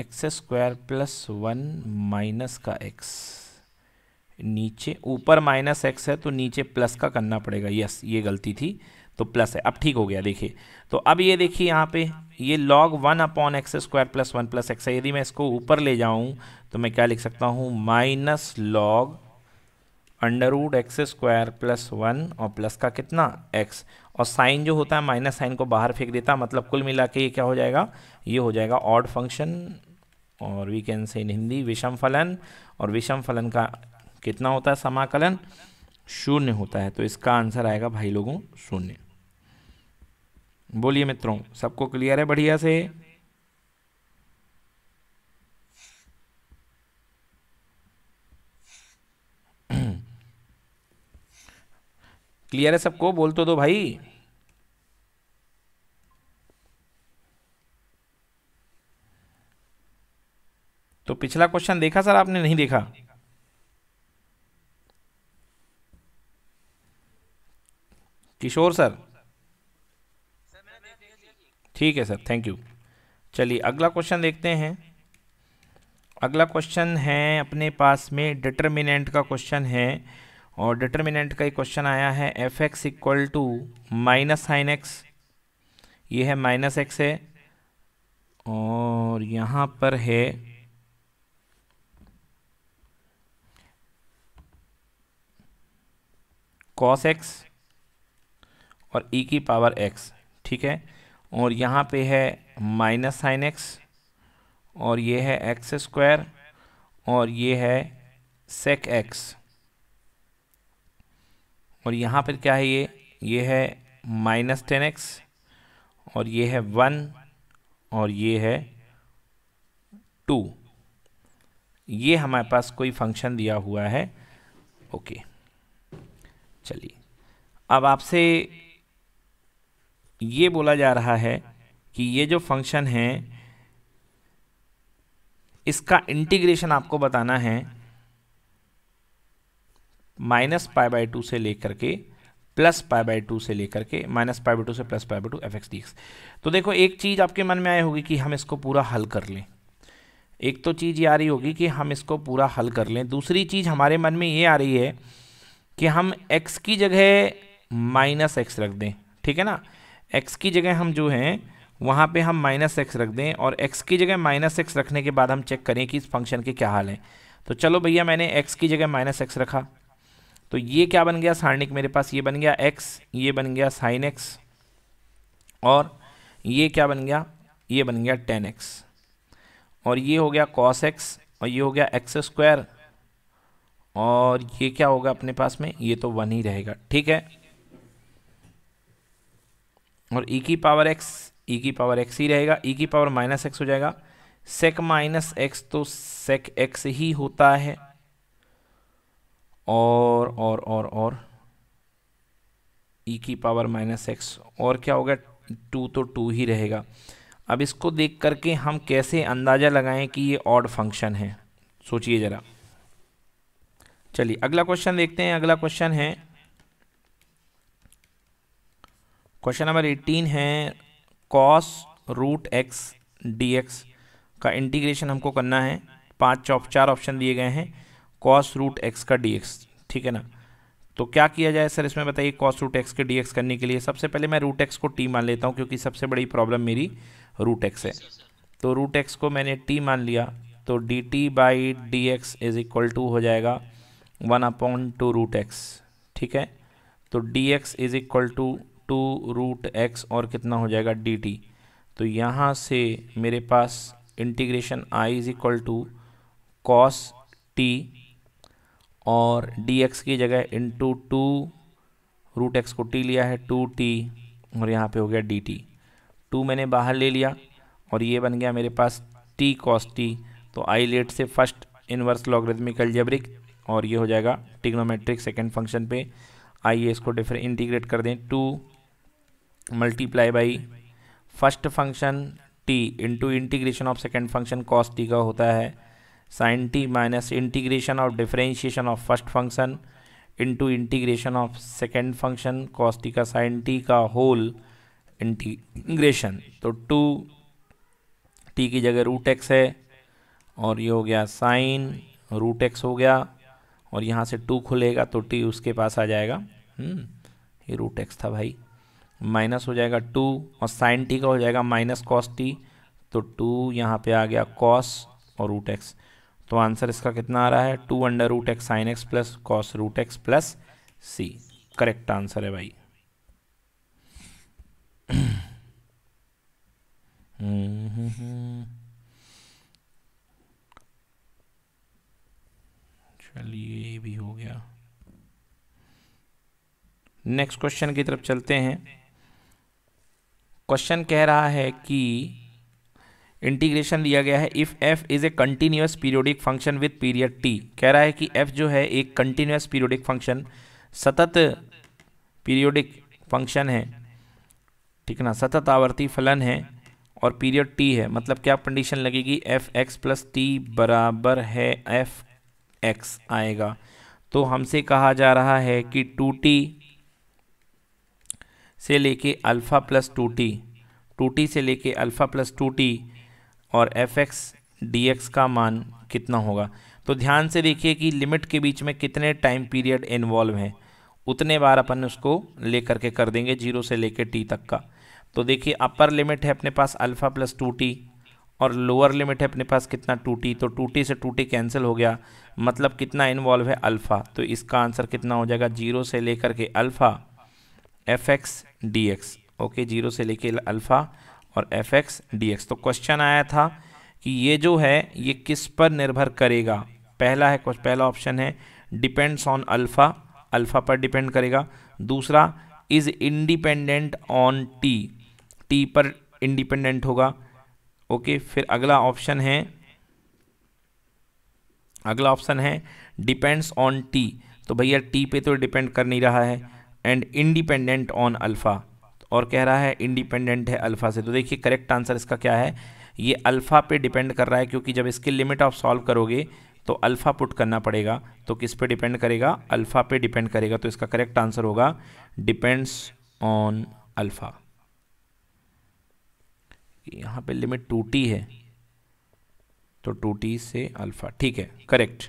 x square plus one minus का एक्स नीचे ऊपर माइनस एक्स है तो नीचे प्लस का करना पड़ेगा यस ये गलती थी तो प्लस है अब ठीक हो गया देखिए तो अब ये देखिए यहाँ पे ये log one upon x square plus one plus x है यदि मैं इसको ऊपर ले जाऊँ तो मैं क्या लिख सकता हूँ minus log under root x square plus one और प्लस का कितना एक्स और साइन जो होता है माइनस साइन को बाहर फेंक देता है मतलब कुल मिला के ये क्या हो जाएगा ये हो जाएगा ऑड फंक्शन और we can say in Hindi विषम फलन और विषम फलन का कितना होता है समाकलन शून्य होता है तो इसका आंसर आएगा भाई लोगों शून्य बोलिए मित्रों सबको क्लियर है बढ़िया से क्लियर है सबको बोल तो दो भाई तो पिछला क्वेश्चन देखा सर आपने नहीं देखा किशोर सर ठीक है सर थैंक यू चलिए अगला क्वेश्चन देखते हैं अगला क्वेश्चन है अपने पास में डिटर्मिनेंट का क्वेश्चन है और डिटर्मिनेंट का एक क्वेश्चन आया है f x equal to minus sine x ये है माइनस एक्स है और यहाँ पर है कॉस एक्स और ई e की पावर एक्स ठीक है और यहाँ पे है माइनस साइन एक्स और ये है एक्स स्क्वायर और ये है सेक एक्स और यहाँ पर क्या है ये ये है माइनस टेन एक्स और ये है वन और ये है टू ये हमारे पास कोई फंक्शन दिया हुआ है ओके चलिए अब आपसे ये बोला जा रहा है कि ये जो फंक्शन है इसका इंटीग्रेशन आपको बताना है माइनस पाई बाई टू से लेकर के प्लस पाई बाई टू से लेकर के माइनस पाई बाई टू से plus pi by two f x d x तो देखो एक चीज़ आपके मन में आई होगी कि हम इसको पूरा हल कर लें एक तो चीज़ ये आ रही होगी कि हम इसको पूरा हल कर लें दूसरी चीज़ हमारे मन में ये आ रही है कि हम एक्स की जगह माइनस एक्स रख दें ठीक है ना एक्स की जगह हम जो हैं वहाँ पे हम माइनस एक्स रख दें और एक्स की जगह माइनस एक्स रखने के बाद हम चेक करें कि इस फंक्शन के क्या हाल हैं तो चलो भैया मैंने एक्स की जगह माइनस एक्स रखा तो ये क्या बन गया सारणिक मेरे पास ये बन गया एक्स ये बन गया साइन एक्स और ये क्या बन गया ये बन गया टेन एक्स और ये हो गया कॉस एक्स और ये हो गया एक्स स्क्वायर और ये क्या होगा अपने पास में ये तो वन ही रहेगा ठीक है और ई e की पावर एक्स ई की पावर एक्स ही रहेगा ई e की पावर माइनस एक्स हो जाएगा सेक माइनस एक्स तो सेक एक्स ही होता है और और और और ई e की पावर माइनस एक्स और क्या होगा टू तो टू ही रहेगा अब इसको देख करके हम कैसे अंदाज़ा लगाएं कि ये ऑड फंक्शन है सोचिए ज़रा चलिए अगला क्वेश्चन देखते हैं अगला क्वेश्चन है क्वेश्चन नंबर एटीन है cos root x d x का इंटीग्रेशन हमको करना है पांच चार ऑप्शन दिए गए हैं कॉस रूट एक्स का डी एक्स ठीक है ना तो क्या किया जाए सर इसमें बताइए कॉस रूट एक्स के डी एक्स करने के लिए सबसे पहले मैं रूट एक्स को टी मान लेता हूँ क्योंकि सबसे बड़ी प्रॉब्लम मेरी रूट एक्स है तो रूट एक्स को मैंने टी मान लिया तो d t by d x is equal to हो जाएगा one upon two root x ठीक है तो d x is equal to two root x और कितना हो जाएगा डी टी तो यहाँ से मेरे पास integration I is equal to cos t और एक्स की जगह इंटू टू रूट एक्स को टी लिया है टू टी और यहाँ पे हो गया डी टी टू मैंने बाहर ले लिया और ये बन गया मेरे पास टी कॉस टी तो आई लेट से फर्स्ट इनवर्स लॉगरिथमिक एल्जेब्रिक और ये हो जाएगा टिग्नोमेट्रिक सेकेंड फंक्शन पे आइए इसको डिफर इंटीग्रेट कर दें two multiply by first function t into integration of second function cos t का होता है sine t minus integration of differentiation of first function into integration of second function cos t का sine t का whole integration तो two t की जगह root x है और ये हो गया साइन रूट एक्स हो गया और यहाँ से टू खुलेगा तो टी उसके पास आ जाएगा हम्म, ये रूट एक्स था भाई माइनस हो जाएगा टू और साइन टी का हो जाएगा माइनस कॉस टी तो टू यहाँ पे आ गया कॉस और रूट एक्स तो आंसर इसका कितना आ रहा है two under root x sine x plus cos root x plus c correct answer है भाई चलिए ये भी हो गया नेक्स्ट क्वेश्चन की तरफ चलते हैं क्वेश्चन कह रहा है कि इंटीग्रेशन लिया गया है if f is a continuous periodic function with period t कह रहा है कि एफ जो है एक कंटिन्यूस पीरियोडिक फंक्शन सतत पीरियोडिक फंक्शन है ठीक ना सतत आवर्ती फलन है और पीरियड टी है मतलब क्या कंडीशन लगेगी एफ एक्स प्लस टी बराबर है एफ एक्स आएगा तो हमसे कहा जा रहा है कि टू टी से लेके alpha plus two t two t से लेके अल्फ़ा प्लस टू टी और एफ एक्स डी एक्स का मान कितना होगा तो ध्यान से देखिए कि लिमिट के बीच में कितने टाइम पीरियड इन्वॉल्व हैं उतने बार अपन उसको ले करके कर देंगे जीरो से लेकर टी तक का तो देखिए अपर लिमिट है अपने पास अल्फ़ा प्लस टू टी और लोअर लिमिट है अपने पास कितना टू टी तो टू टी से टू टी कैंसिल हो गया मतलब कितना इन्वॉल्व है अल्फ़ा तो इसका आंसर कितना हो जाएगा जीरो से लेकर के alpha f x d x okay zero से लेके अल्फ़ा और एफ एक्स डी एक्स तो क्वेश्चन आया था कि ये जो है ये किस पर निर्भर करेगा पहला है पहला ऑप्शन है डिपेंड्स ऑन अल्फ़ा अल्फ़ा पर डिपेंड करेगा दूसरा is independent on t t पर इंडिपेंडेंट होगा ओके फिर अगला ऑप्शन है अगला ऑप्शन है डिपेंड्स ऑन टी तो भैया टी पे तो डिपेंड कर नहीं रहा है एंड इंडिपेंडेंट ऑन अल्फ़ा और कह रहा है इंडिपेंडेंट है अल्फ़ा से तो देखिए करेक्ट आंसर इसका क्या है ये अल्फ़ा पे डिपेंड कर रहा है क्योंकि जब इसकी लिमिट ऑफ सॉल्व करोगे तो अल्फ़ा पुट करना पड़ेगा तो किस पे डिपेंड करेगा अल्फ़ा पे डिपेंड करेगा तो इसका करेक्ट आंसर होगा डिपेंड्स ऑन अल्फ़ा यहां पे लिमिट टूटी है तो टूटी से अल्फ़ा ठीक है करेक्ट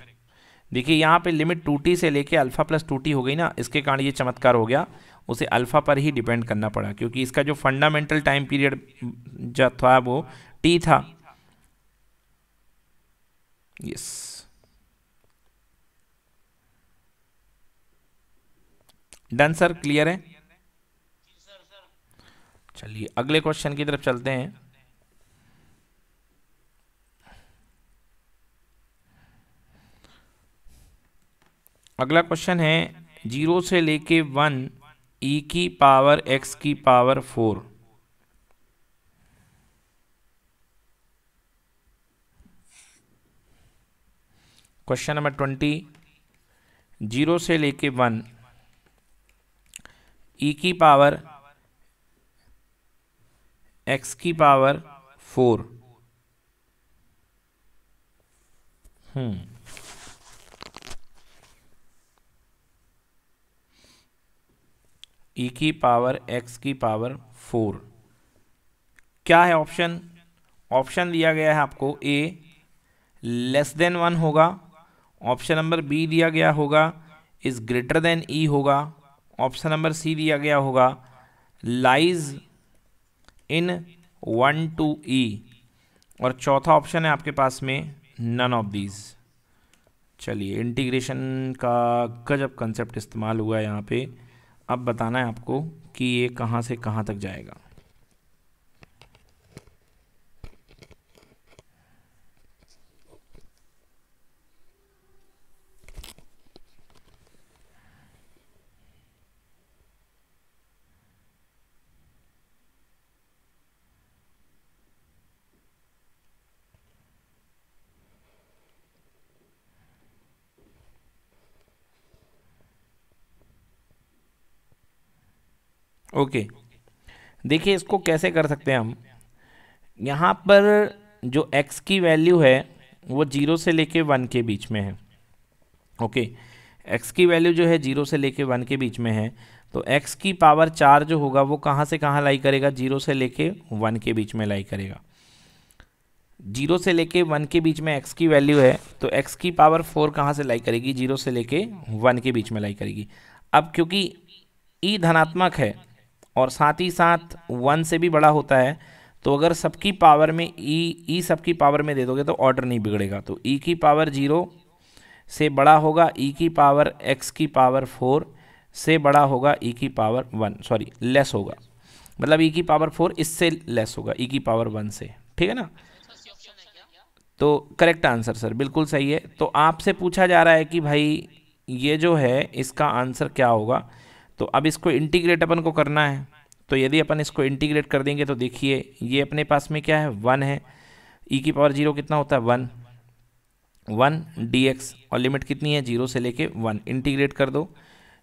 देखिए यहां पे लिमिट टूटी से लेके अल्फ़ा प्लस टूटी हो गई ना इसके कारण ये चमत्कार हो गया उसे अल्फ़ा पर ही डिपेंड करना पड़ा क्योंकि इसका जो फंडामेंटल टाइम पीरियड जो था वो टी था यस डन सर क्लियर है चलिए अगले क्वेश्चन की तरफ चलते हैं अगला क्वेश्चन है जीरो से लेके वन ई e की पावर एक्स की power four question number twenty zero से लेके वन ई e की पावर एक्स की power four hmm e e की पावर एक्स की पावर फोर क्या है ऑप्शन ऑप्शन दिया गया है आपको ए लेस देन वन होगा ऑप्शन नंबर बी दिया गया होगा इज़ ग्रेटर देन ई होगा ऑप्शन नंबर सी दिया गया होगा lies in one two e और चौथा ऑप्शन है आपके पास में नन ऑफ दीज चलिए इंटीग्रेशन का गजब कंसेप्ट इस्तेमाल हुआ है यहाँ पर अब बताना है आपको कि ये कहाँ से कहाँ तक जाएगा ओके देखिए इसको कैसे कर सकते हैं हम यहाँ पर जो एक्स की वैल्यू है वो जीरो से लेके वन के बीच में है ओके एक्स की वैल्यू जो है जीरो से लेके वन के बीच में है तो एक्स की पावर चार जो होगा वो कहाँ से कहाँ लाई करेगा जीरो से लेके वन के बीच में लाई करेगा जीरो से लेके वन के बीच में एक्स की वैल्यू है तो एक्स की पावर फोर कहाँ से लाई करेगी जीरो से लेके वन के बीच में लाई करेगी अब क्योंकि ई e धनात्मक है और साथ ही साथ वन से भी बड़ा होता है तो अगर सबकी पावर में ई e, ई e सबकी पावर में दे दोगे तो ऑर्डर नहीं बिगड़ेगा तो ई e की पावर जीरो से बड़ा होगा ई की पावर एक्स की पावर फोर से बड़ा होगा ई की पावर वन सॉरी लेस होगा मतलब ई की पावर फोर इससे लेस होगा ई की पावर वन से ठीक है ना तो करेक्ट आंसर सर बिल्कुल सही है तो आपसे पूछा जा रहा है कि भाई ये जो है इसका आंसर क्या होगा तो अब इसको इंटीग्रेट अपन को करना है तो यदि अपन इसको इंटीग्रेट कर देंगे तो देखिए ये अपने पास में क्या है वन है ई e की पावर जीरो कितना होता है वन वन डी एक्स और लिमिट कितनी है जीरो से लेके वन इंटीग्रेट कर दो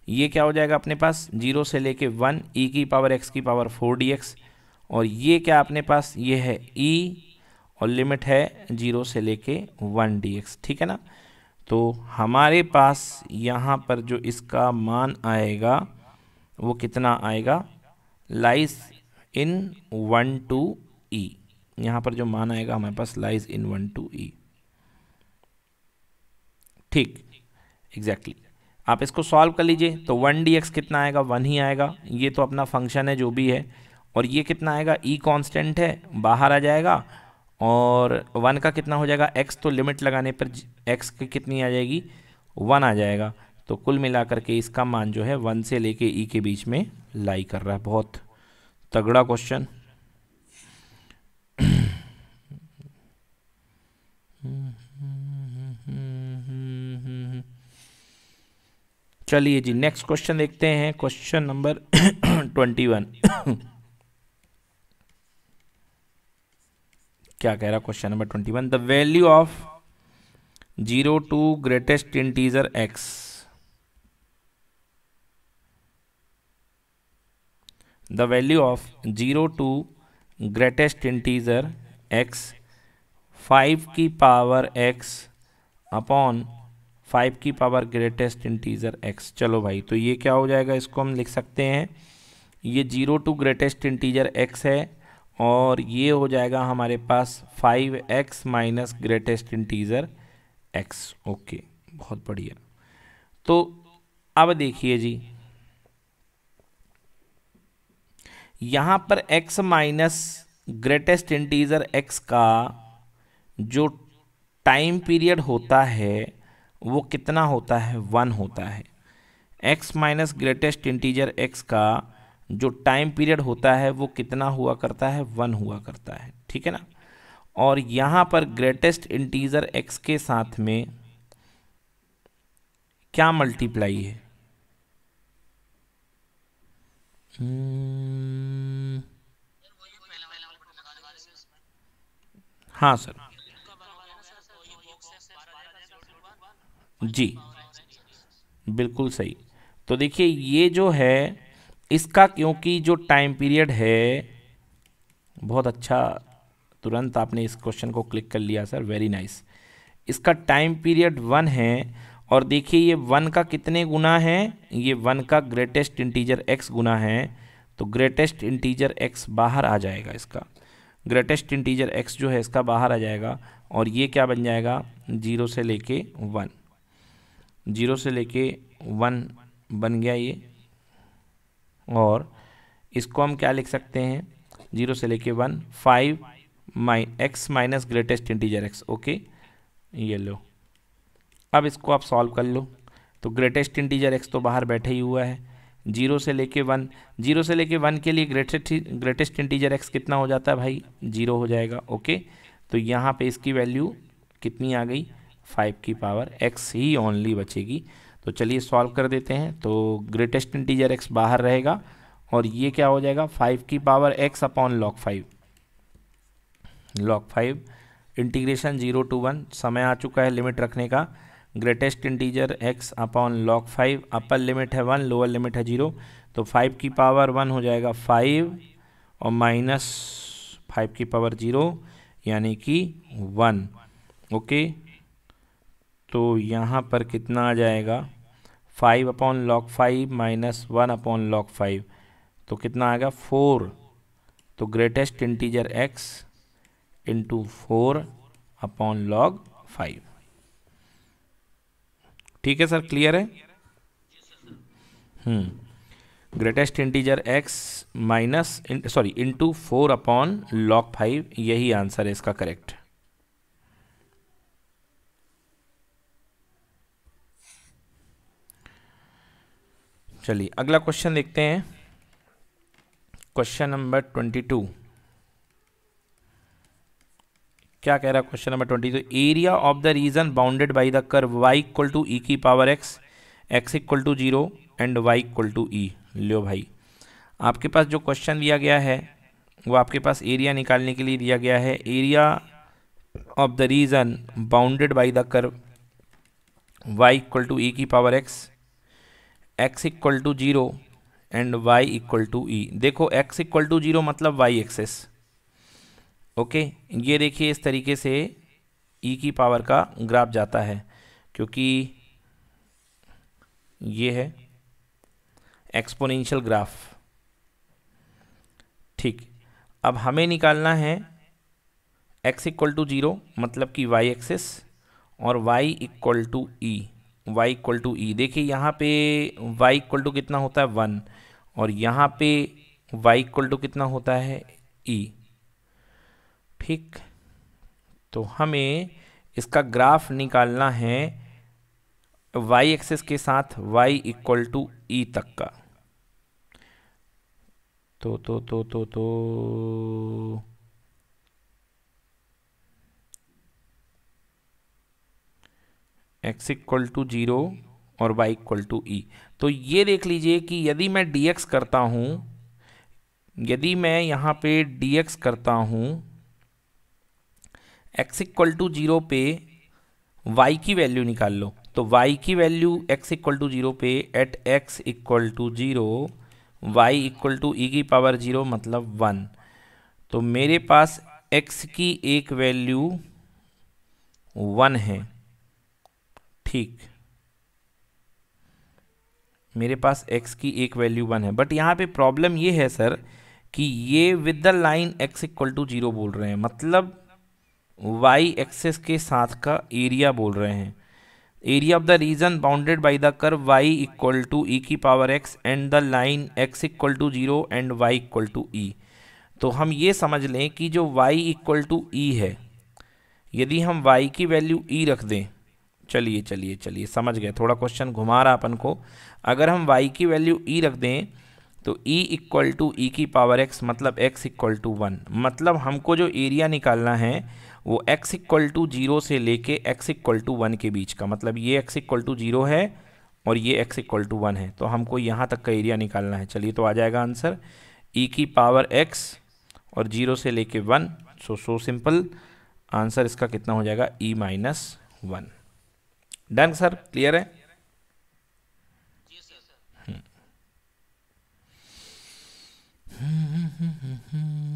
ये क्या हो जाएगा अपने पास जीरो से लेके वन ई e की पावर एक्स की पावर फोर डी एक्स और ये क्या अपने पास ये है ई e, और लिमिट है जीरो से लेके वन डी एक्स ठीक है ना तो हमारे पास यहाँ पर जो इसका मान आएगा वो कितना आएगा lies in one two e यहाँ पर जो मान आएगा हमारे पास lies in one two e ठीक एग्जैक्टली exactly. आप इसको सॉल्व कर लीजिए तो वन डी एक्स कितना आएगा वन ही आएगा ये तो अपना फंक्शन है जो भी है और ये कितना आएगा ई e कांस्टेंट है बाहर आ जाएगा और वन का कितना हो जाएगा एक्स तो लिमिट लगाने पर एक्स की कितनी आ जाएगी वन आ जाएगा तो कुल मिलाकर के इसका मान जो है वन से लेके ई के बीच में लाई कर रहा है बहुत तगड़ा क्वेश्चन चलिए जी नेक्स्ट क्वेश्चन देखते हैं क्वेश्चन नंबर ट्वेंटी वन क्या कह रहा question number twenty one the value of zero to greatest integer x the value of zero to greatest integer x five की पावर x अपॉन फाइव की power greatest integer x चलो भाई तो ये क्या हो जाएगा इसको हम लिख सकते हैं ये zero to greatest integer x है और ये हो जाएगा हमारे पास five x minus greatest integer x okay बहुत बढ़िया तो अब देखिए जी यहाँ पर x minus greatest integer x का जो टाइम पीरियड होता है वो कितना होता है वन होता है x minus greatest integer x का जो टाइम पीरियड होता है वो कितना हुआ करता है वन हुआ करता है ठीक है ना और यहाँ पर ग्रेटेस्ट इंटीजर x के साथ में क्या मल्टीप्लाई है hmm. हाँ सर जी बिल्कुल सही तो देखिए ये जो है इसका क्योंकि जो टाइम पीरियड है बहुत अच्छा तुरंत आपने इस क्वेश्चन को क्लिक कर लिया सर वेरी नाइस इसका टाइम पीरियड वन है और देखिए ये वन का कितने गुना है ये वन का ग्रेटेस्ट इंटीजर एक्स गुना है तो ग्रेटेस्ट इंटीजर एक्स बाहर आ जाएगा इसका ग्रेटेस्ट इंटीजर एक्स जो है इसका बाहर आ जाएगा और ये क्या बन जाएगा जीरो से लेके वन जीरो से लेके वन बन गया ये और इसको हम क्या लिख सकते हैं जीरो से लेके one five my x minus greatest integer x okay ये लो अब इसको आप सॉल्व कर लो तो ग्रेटेस्ट इंटीजर एक्स तो बाहर बैठे ही हुआ है जीरो से लेके वन जीरो से लेके वन के लिए ग्रेटेस्ट ग्रेटेस्ट इंटीजर एक्स कितना हो जाता है भाई जीरो हो जाएगा ओके तो यहाँ पे इसकी वैल्यू कितनी आ गई फाइव की पावर एक्स ही ओनली बचेगी तो चलिए सॉल्व कर देते हैं तो ग्रेटेस्ट इंटीजर एक्स बाहर रहेगा और ये क्या हो जाएगा फाइव की power x upon log five log five integration zero to one समय आ चुका है लिमिट रखने का greatest integer x upon log five upper limit है वन लोअर लिमिट है जीरो तो फाइव की पावर वन हो जाएगा फाइव और माइनस फाइव की पावर जीरो यानी कि वन ओके तो यहाँ पर कितना आ जाएगा five upon log five minus one upon log five तो कितना आएगा फोर तो greatest integer x into four upon log five ठीक है सर क्लियर है hmm greatest integer x minus sorry into four upon log five यही answer है इसका करेक्ट चलिए अगला क्वेश्चन देखते हैं क्वेश्चन नंबर ट्वेंटी टू क्या कह रहा है क्वेश्चन नंबर ट्वेंटी तो area of the region bounded by the curve y equal to e की power x x equal to zero and y equal to e लो भाई आपके पास जो क्वेश्चन दिया गया है वो आपके पास एरिया निकालने के लिए दिया गया है area of the region bounded by the curve y equal to e की power x x equal to zero and y equal to e देखो एक्स इक्वल टू जीरो मतलब वाई एक्सेस ओके ये देखिए इस तरीके से ई e की power का ग्राफ जाता है क्योंकि ये है एक्सपोनेंशियल ग्राफ ठीक अब हमें निकालना है x इक्वल टू ज़ीरो मतलब कि y एक्सिस और y equal to e y equal to e देखिए यहाँ पे y इक्वल टू कितना होता है वन और यहाँ पे y इक्वल टू कितना होता है ई e. ठीक तो हमें इसका ग्राफ निकालना है y एक्सेस के साथ y इक्वल टू ई तक का तो तो तो तो तो x इक्वल टू जीरो और y इक्वल टू ई तो ये देख लीजिए कि यदि मैं dx करता हूँ यदि मैं यहाँ पे dx करता हूँ एक्स इक्वल टू जीरो पे वाई की वैल्यू निकाल लो तो वाई की value x equal to zero पे at x equal to zero y equal to e की पावर जीरो मतलब वन तो मेरे पास एक्स की एक वैल्यू वन है ठीक मेरे पास x की एक वैल्यू वन है बट यहाँ पे प्रॉब्लम ये है सर कि ये with the line x equal to zero बोल रहे हैं मतलब वाई एक्सेस के साथ का एरिया बोल रहे हैं area of the region bounded by the curve y equal to e की power x and the line x equal to zero and y equal to e तो हम ये समझ लें कि जो वाई इक्वल टू ई है यदि हम वाई की वैल्यू ई e रख दें चलिए चलिए चलिए समझ गए थोड़ा क्वेश्चन घुमा रहा अपन को अगर हम वाई की वैल्यू ई e रख दें तो ई इक्वल टू ई की पावर एक्स मतलब एक्स इक्वल टू वन मतलब हमको जो एरिया निकालना है वो x इक्वल टू जीरो से लेके x इक्वल टू वन के बीच का मतलब ये x इक्वल टू जीरो है और ये x इक्वल टू वन है तो हमको यहाँ तक का एरिया निकालना है चलिए तो आ जाएगा आंसर e की पावर x और जीरो से लेके one so so simple answer इसका कितना हो जाएगा e minus one done sir clear है हम्म हम्म हम्म हम्म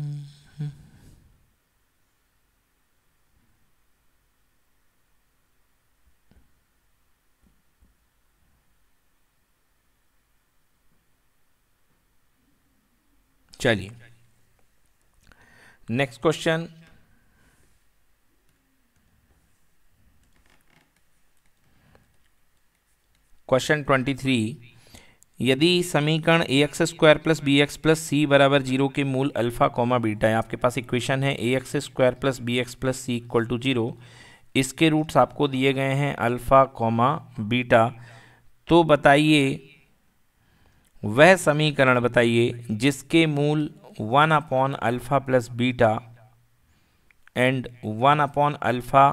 चलिए next question question twenty three यदि समीकरण a x square plus b x plus c बराबर जीरो के मूल अल्फा कॉमा बीटा है आपके पास इक्वेशन है a x square plus b x plus c equal to zero इसके रूट्स आपको दिए गए हैं अल्फा कॉमा बीटा तो बताइए वह समीकरण बताइए जिसके मूल one upon alpha plus beta and one upon alpha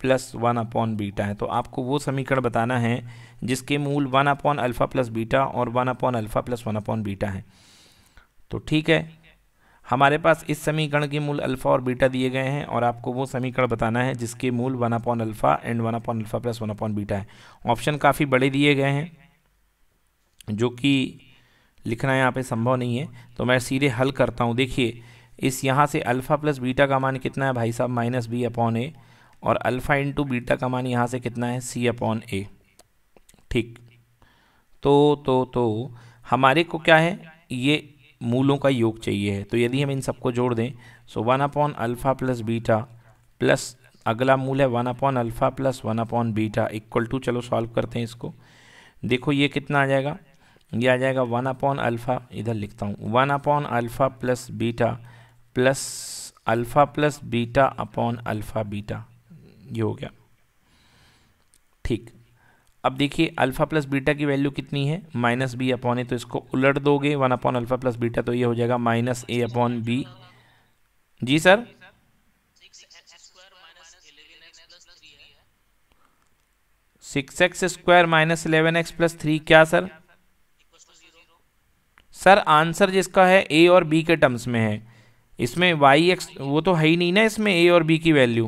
plus one upon beta है तो आपको वो समीकरण बताना है जिसके मूल one upon alpha plus beta और one upon alpha plus one upon beta है तो ठीक है हमारे पास इस समीकरण के मूल अल्फ़ा और बीटा दिए गए हैं और आपको वो समीकरण बताना है जिसके मूल one upon alpha and one upon alpha plus one upon beta है ऑप्शन काफ़ी बड़े दिए गए हैं जो कि लिखना यहाँ पे संभव नहीं है तो मैं सीधे हल करता हूँ देखिए इस यहाँ से अल्फ़ा प्लस बीटा का मान कितना है भाई साहब माइनस बी अपॉन ए और अल्फ़ा इंटू बीटा का मान यहाँ से कितना है सी अपॉन ए ठीक तो तो तो हमारे को क्या है ये मूलों का योग चाहिए है तो यदि हम इन सबको जोड़ दें so one upon alpha plus beta plus अगला मूल है one upon alpha plus one upon beta equal to चलो सॉल्व करते हैं इसको देखो ये कितना आ जाएगा ये आ जाएगा वन अपॉन अल्फ़ा इधर लिखता हूँ one upon alpha plus beta plus alpha plus beta upon alpha beta ये हो गया ठीक अब देखिए अल्फ़ा प्लस बीटा की वैल्यू कितनी है माइनस बी अपॉन ए तो इसको उलट दोगे one upon alpha plus beta तो ये हो जाएगा माइनस ए अपॉन बी जी sir six x square minus eleven x plus three क्या सर सर आंसर जिसका है ए और बी के टर्म्स में है इसमें वाई एक्स वो तो है ही नहीं ना इसमें ए और बी की वैल्यू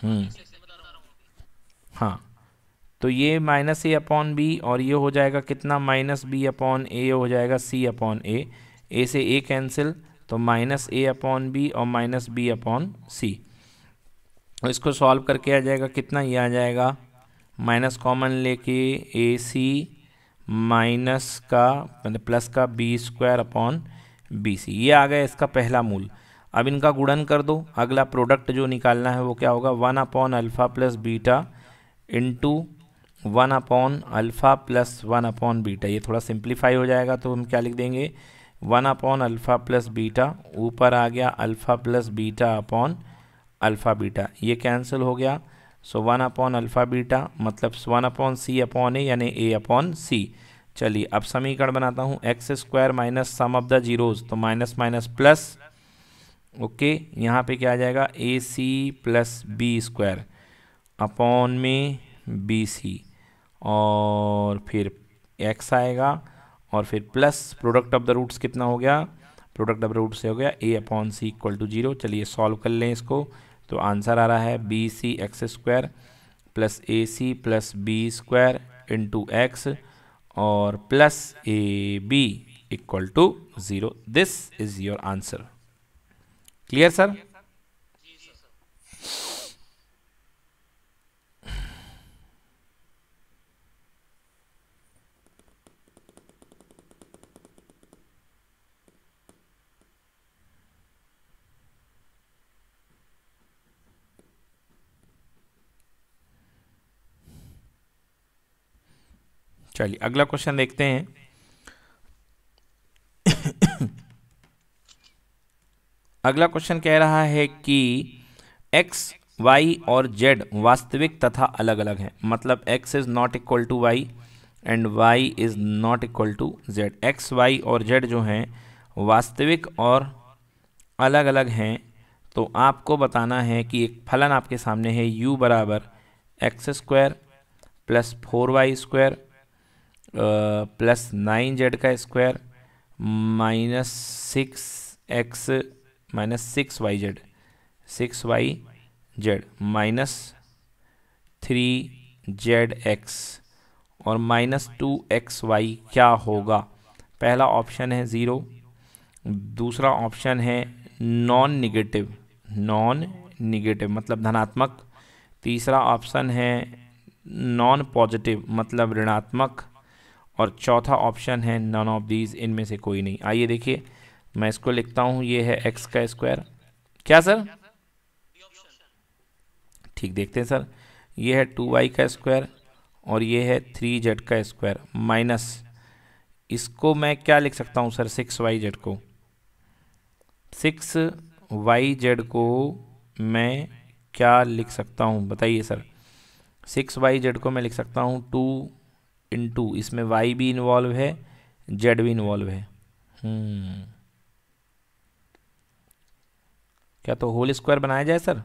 हम्म। हाँ तो ये माइनस ए अपॉन बी और ये हो जाएगा कितना माइनस बी अपॉन ए हो जाएगा सी अपॉन ए ए से ए कैंसिल तो माइनस ए अपॉन बी और माइनस बी अपॉन सी इसको सॉल्व करके आ जाएगा कितना ये आ जाएगा माइनस कॉमन लेके ए सी माइनस का मतलब प्लस का b square upon b c ये आ गया इसका पहला मूल अब इनका गुणन कर दो अगला प्रोडक्ट जो निकालना है वो क्या होगा one upon alpha plus beta into one upon alpha plus one upon beta ये थोड़ा सिंप्लीफाई हो जाएगा तो हम क्या लिख देंगे one upon alpha plus beta ऊपर आ गया alpha plus beta upon alpha beta ये कैंसिल हो गया so one upon alpha beta मतलब one upon c upon a यानी ए अपॉन सी चलिए अब समीकरण बनाता हूँ x square minus sum of the zeros तो माइनस माइनस प्लस ओके यहाँ पे क्या आ जाएगा a c plus B square upon में बी सी और फिर एक्स आएगा और फिर plus product of the roots कितना हो गया प्रोडक्ट ऑफ द रूट्स से हो गया a upon c equal to zero चलिए सॉल्व कर लें इसको तो आंसर आ रहा है b c x square plus a c plus B square into x और plus a b equal to zero this is your answer clear sir चलिए अगला क्वेश्चन देखते हैं अगला क्वेश्चन कह रहा है कि एक्स वाई और जेड वास्तविक तथा अलग अलग हैं मतलब X is not equal to Y and Y is not equal to Z X Y और जेड जो हैं वास्तविक और अलग अलग हैं तो आपको बताना है कि एक फलन आपके सामने है u बराबर X square plus four Y square plus nine Z का square minus six x minus six Y Z six Y Z minus three Z X और माइनस टू एक्स वाई क्या होगा पहला ऑप्शन है ज़ीरो दूसरा option है non negative non negative मतलब धनात्मक तीसरा ऑप्शन है नॉन पॉजिटिव मतलब ऋणात्मक और चौथा ऑप्शन है नॉन ऑफ दीज इनमें से कोई नहीं आइए देखिए मैं इसको लिखता हूँ ये है एक्स का स्क्वायर क्या सर ठीक देखते हैं सर ये है टू वाई का स्क्वायर और ये है थ्री जेड का स्क्वायर माइनस इसको मैं क्या लिख सकता हूँ सर सिक्स वाई जेड को सिक्स वाई जेड को मैं क्या लिख सकता हूँ बताइए सर सिक्स वाई जेड को मैं लिख सकता हूँ टू टू इसमें वाई भी इन्वॉल्व है जेड भी इन्वॉल्व है हम्म। क्या तो होल स्क्वायर बनाया जाए सर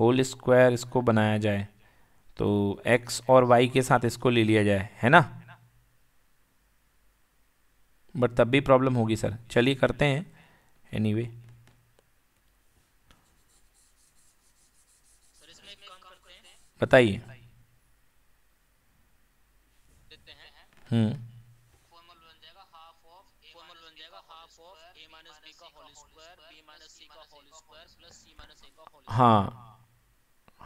होल स्क्वायर इसको बनाया जाए तो x और y के साथ इसको ले लिया जाए है ना बट तब भी प्रॉब्लम होगी सर चलिए करते हैं एनीवे anyway. बताइए हम्म। हाँ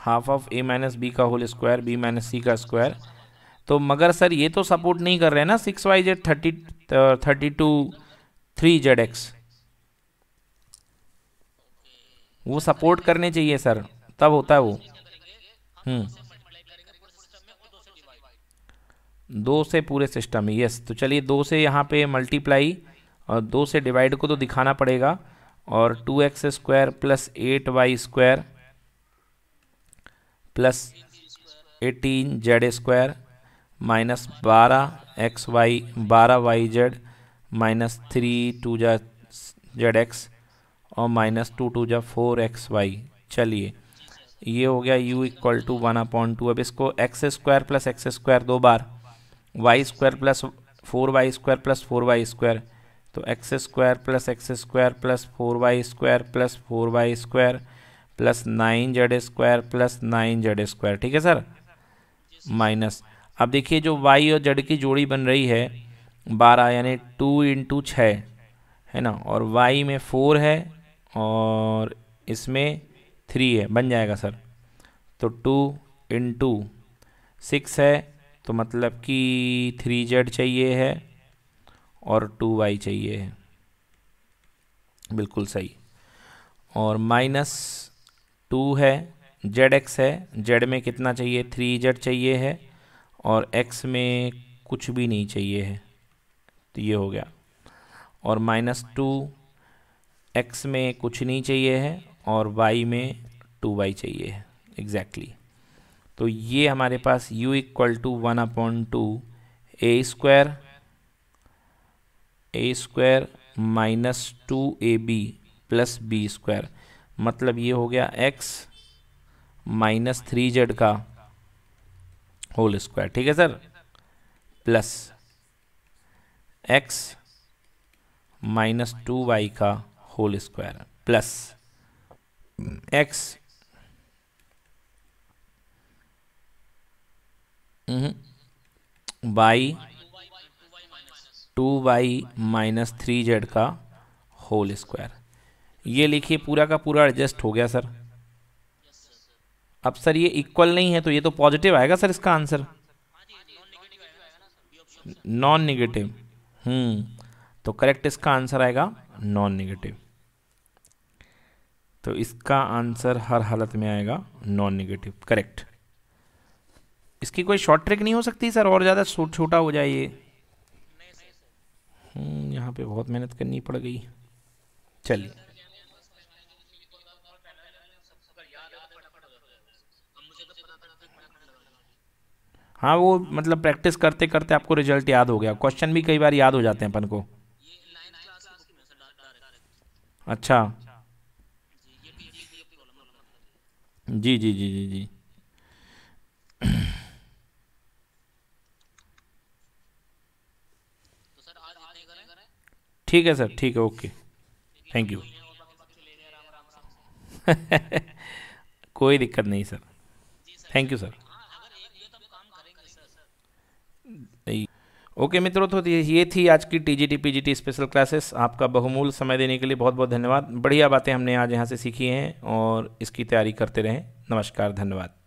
half of A minus B का whole square B minus C का स्क्वायर तो मगर सर ये तो सपोर्ट नहीं कर रहे ना six Y Z thirty thirty two three Z X वो सपोर्ट करने चाहिए सर तब होता है वो हम्म। दो से पूरे सिस्टम में यस तो चलिए दो से यहाँ पे मल्टीप्लाई और दो से डिवाइड को तो दिखाना पड़ेगा और two X square plus eight Y square plus eighteen Z square minus बारह एक्स वाई बारह Y Z minus three two Z X और माइनस टू टू जा फोर एक्स वाई चलिए ये हो गया u equal to one upon two अब इसको X square plus x square दो बार Y square plus four Y square plus four Y square तो X square plus x square plus four Y square plus four Y square plus nine Z square plus nine Z square ठीक है sir minus अब देखिए जो Y और Z की जोड़ी बन रही है बारह यानी टू इंटू छः है ना और वाई में फोर है और इसमें थ्री है बन जाएगा सर तो टू इन टू सिक्स है तो मतलब कि थ्री जेड चाहिए है और टू वाई चाहिए है बिल्कुल सही और माइनस टू है जेड एक्स है जेड में कितना चाहिए थ्री जेड चाहिए है और एक्स में कुछ भी नहीं चाहिए है तो ये हो गया और माइनस टू एक्स में कुछ नहीं चाहिए है और वाई में टू वाई चाहिए एग्जैक्टली exactly. तो ये हमारे पास u equal to one upon two A square A square minus two A B plus B square मतलब ये हो गया x माइनस थ्री जेड का होल स्क्वायर ठीक है sir plus x minus two Y का whole square plus X by two by minus three Z का whole square ये लिखिए पूरा का पूरा एडजस्ट हो गया सर अब सर ये इक्वल नहीं है तो ये तो पॉजिटिव आएगा सर इसका आंसर नॉन निगेटिव हम्म तो करेक्ट इसका आंसर आएगा नॉन निगेटिव तो इसका आंसर हर हालत में आएगा नॉन नेगेटिव करेक्ट इसकी कोई शॉर्ट ट्रिक नहीं हो सकती सर और ज़्यादा छोटा हो जाए ये हम्म, यहाँ पे बहुत मेहनत करनी पड़ गई चलिए हाँ वो मतलब प्रैक्टिस करते करते आपको रिजल्ट याद हो गया क्वेश्चन भी कई बार याद हो जाते हैं अपन को अच्छा जी जी जी जी जी ठीक है सर ठीक है ओके थैंक यू कोई दिक्कत नहीं सर थैंक हाँ, यू तो सर ओके मित्रों तो ये थी आज की T G T P G T special classes आपका बहुमूल समय देने के लिए बहुत बहुत धन्यवाद बढ़िया बातें हमने आज यहाँ से सीखी हैं और इसकी तैयारी करते रहें नमस्कार धन्यवाद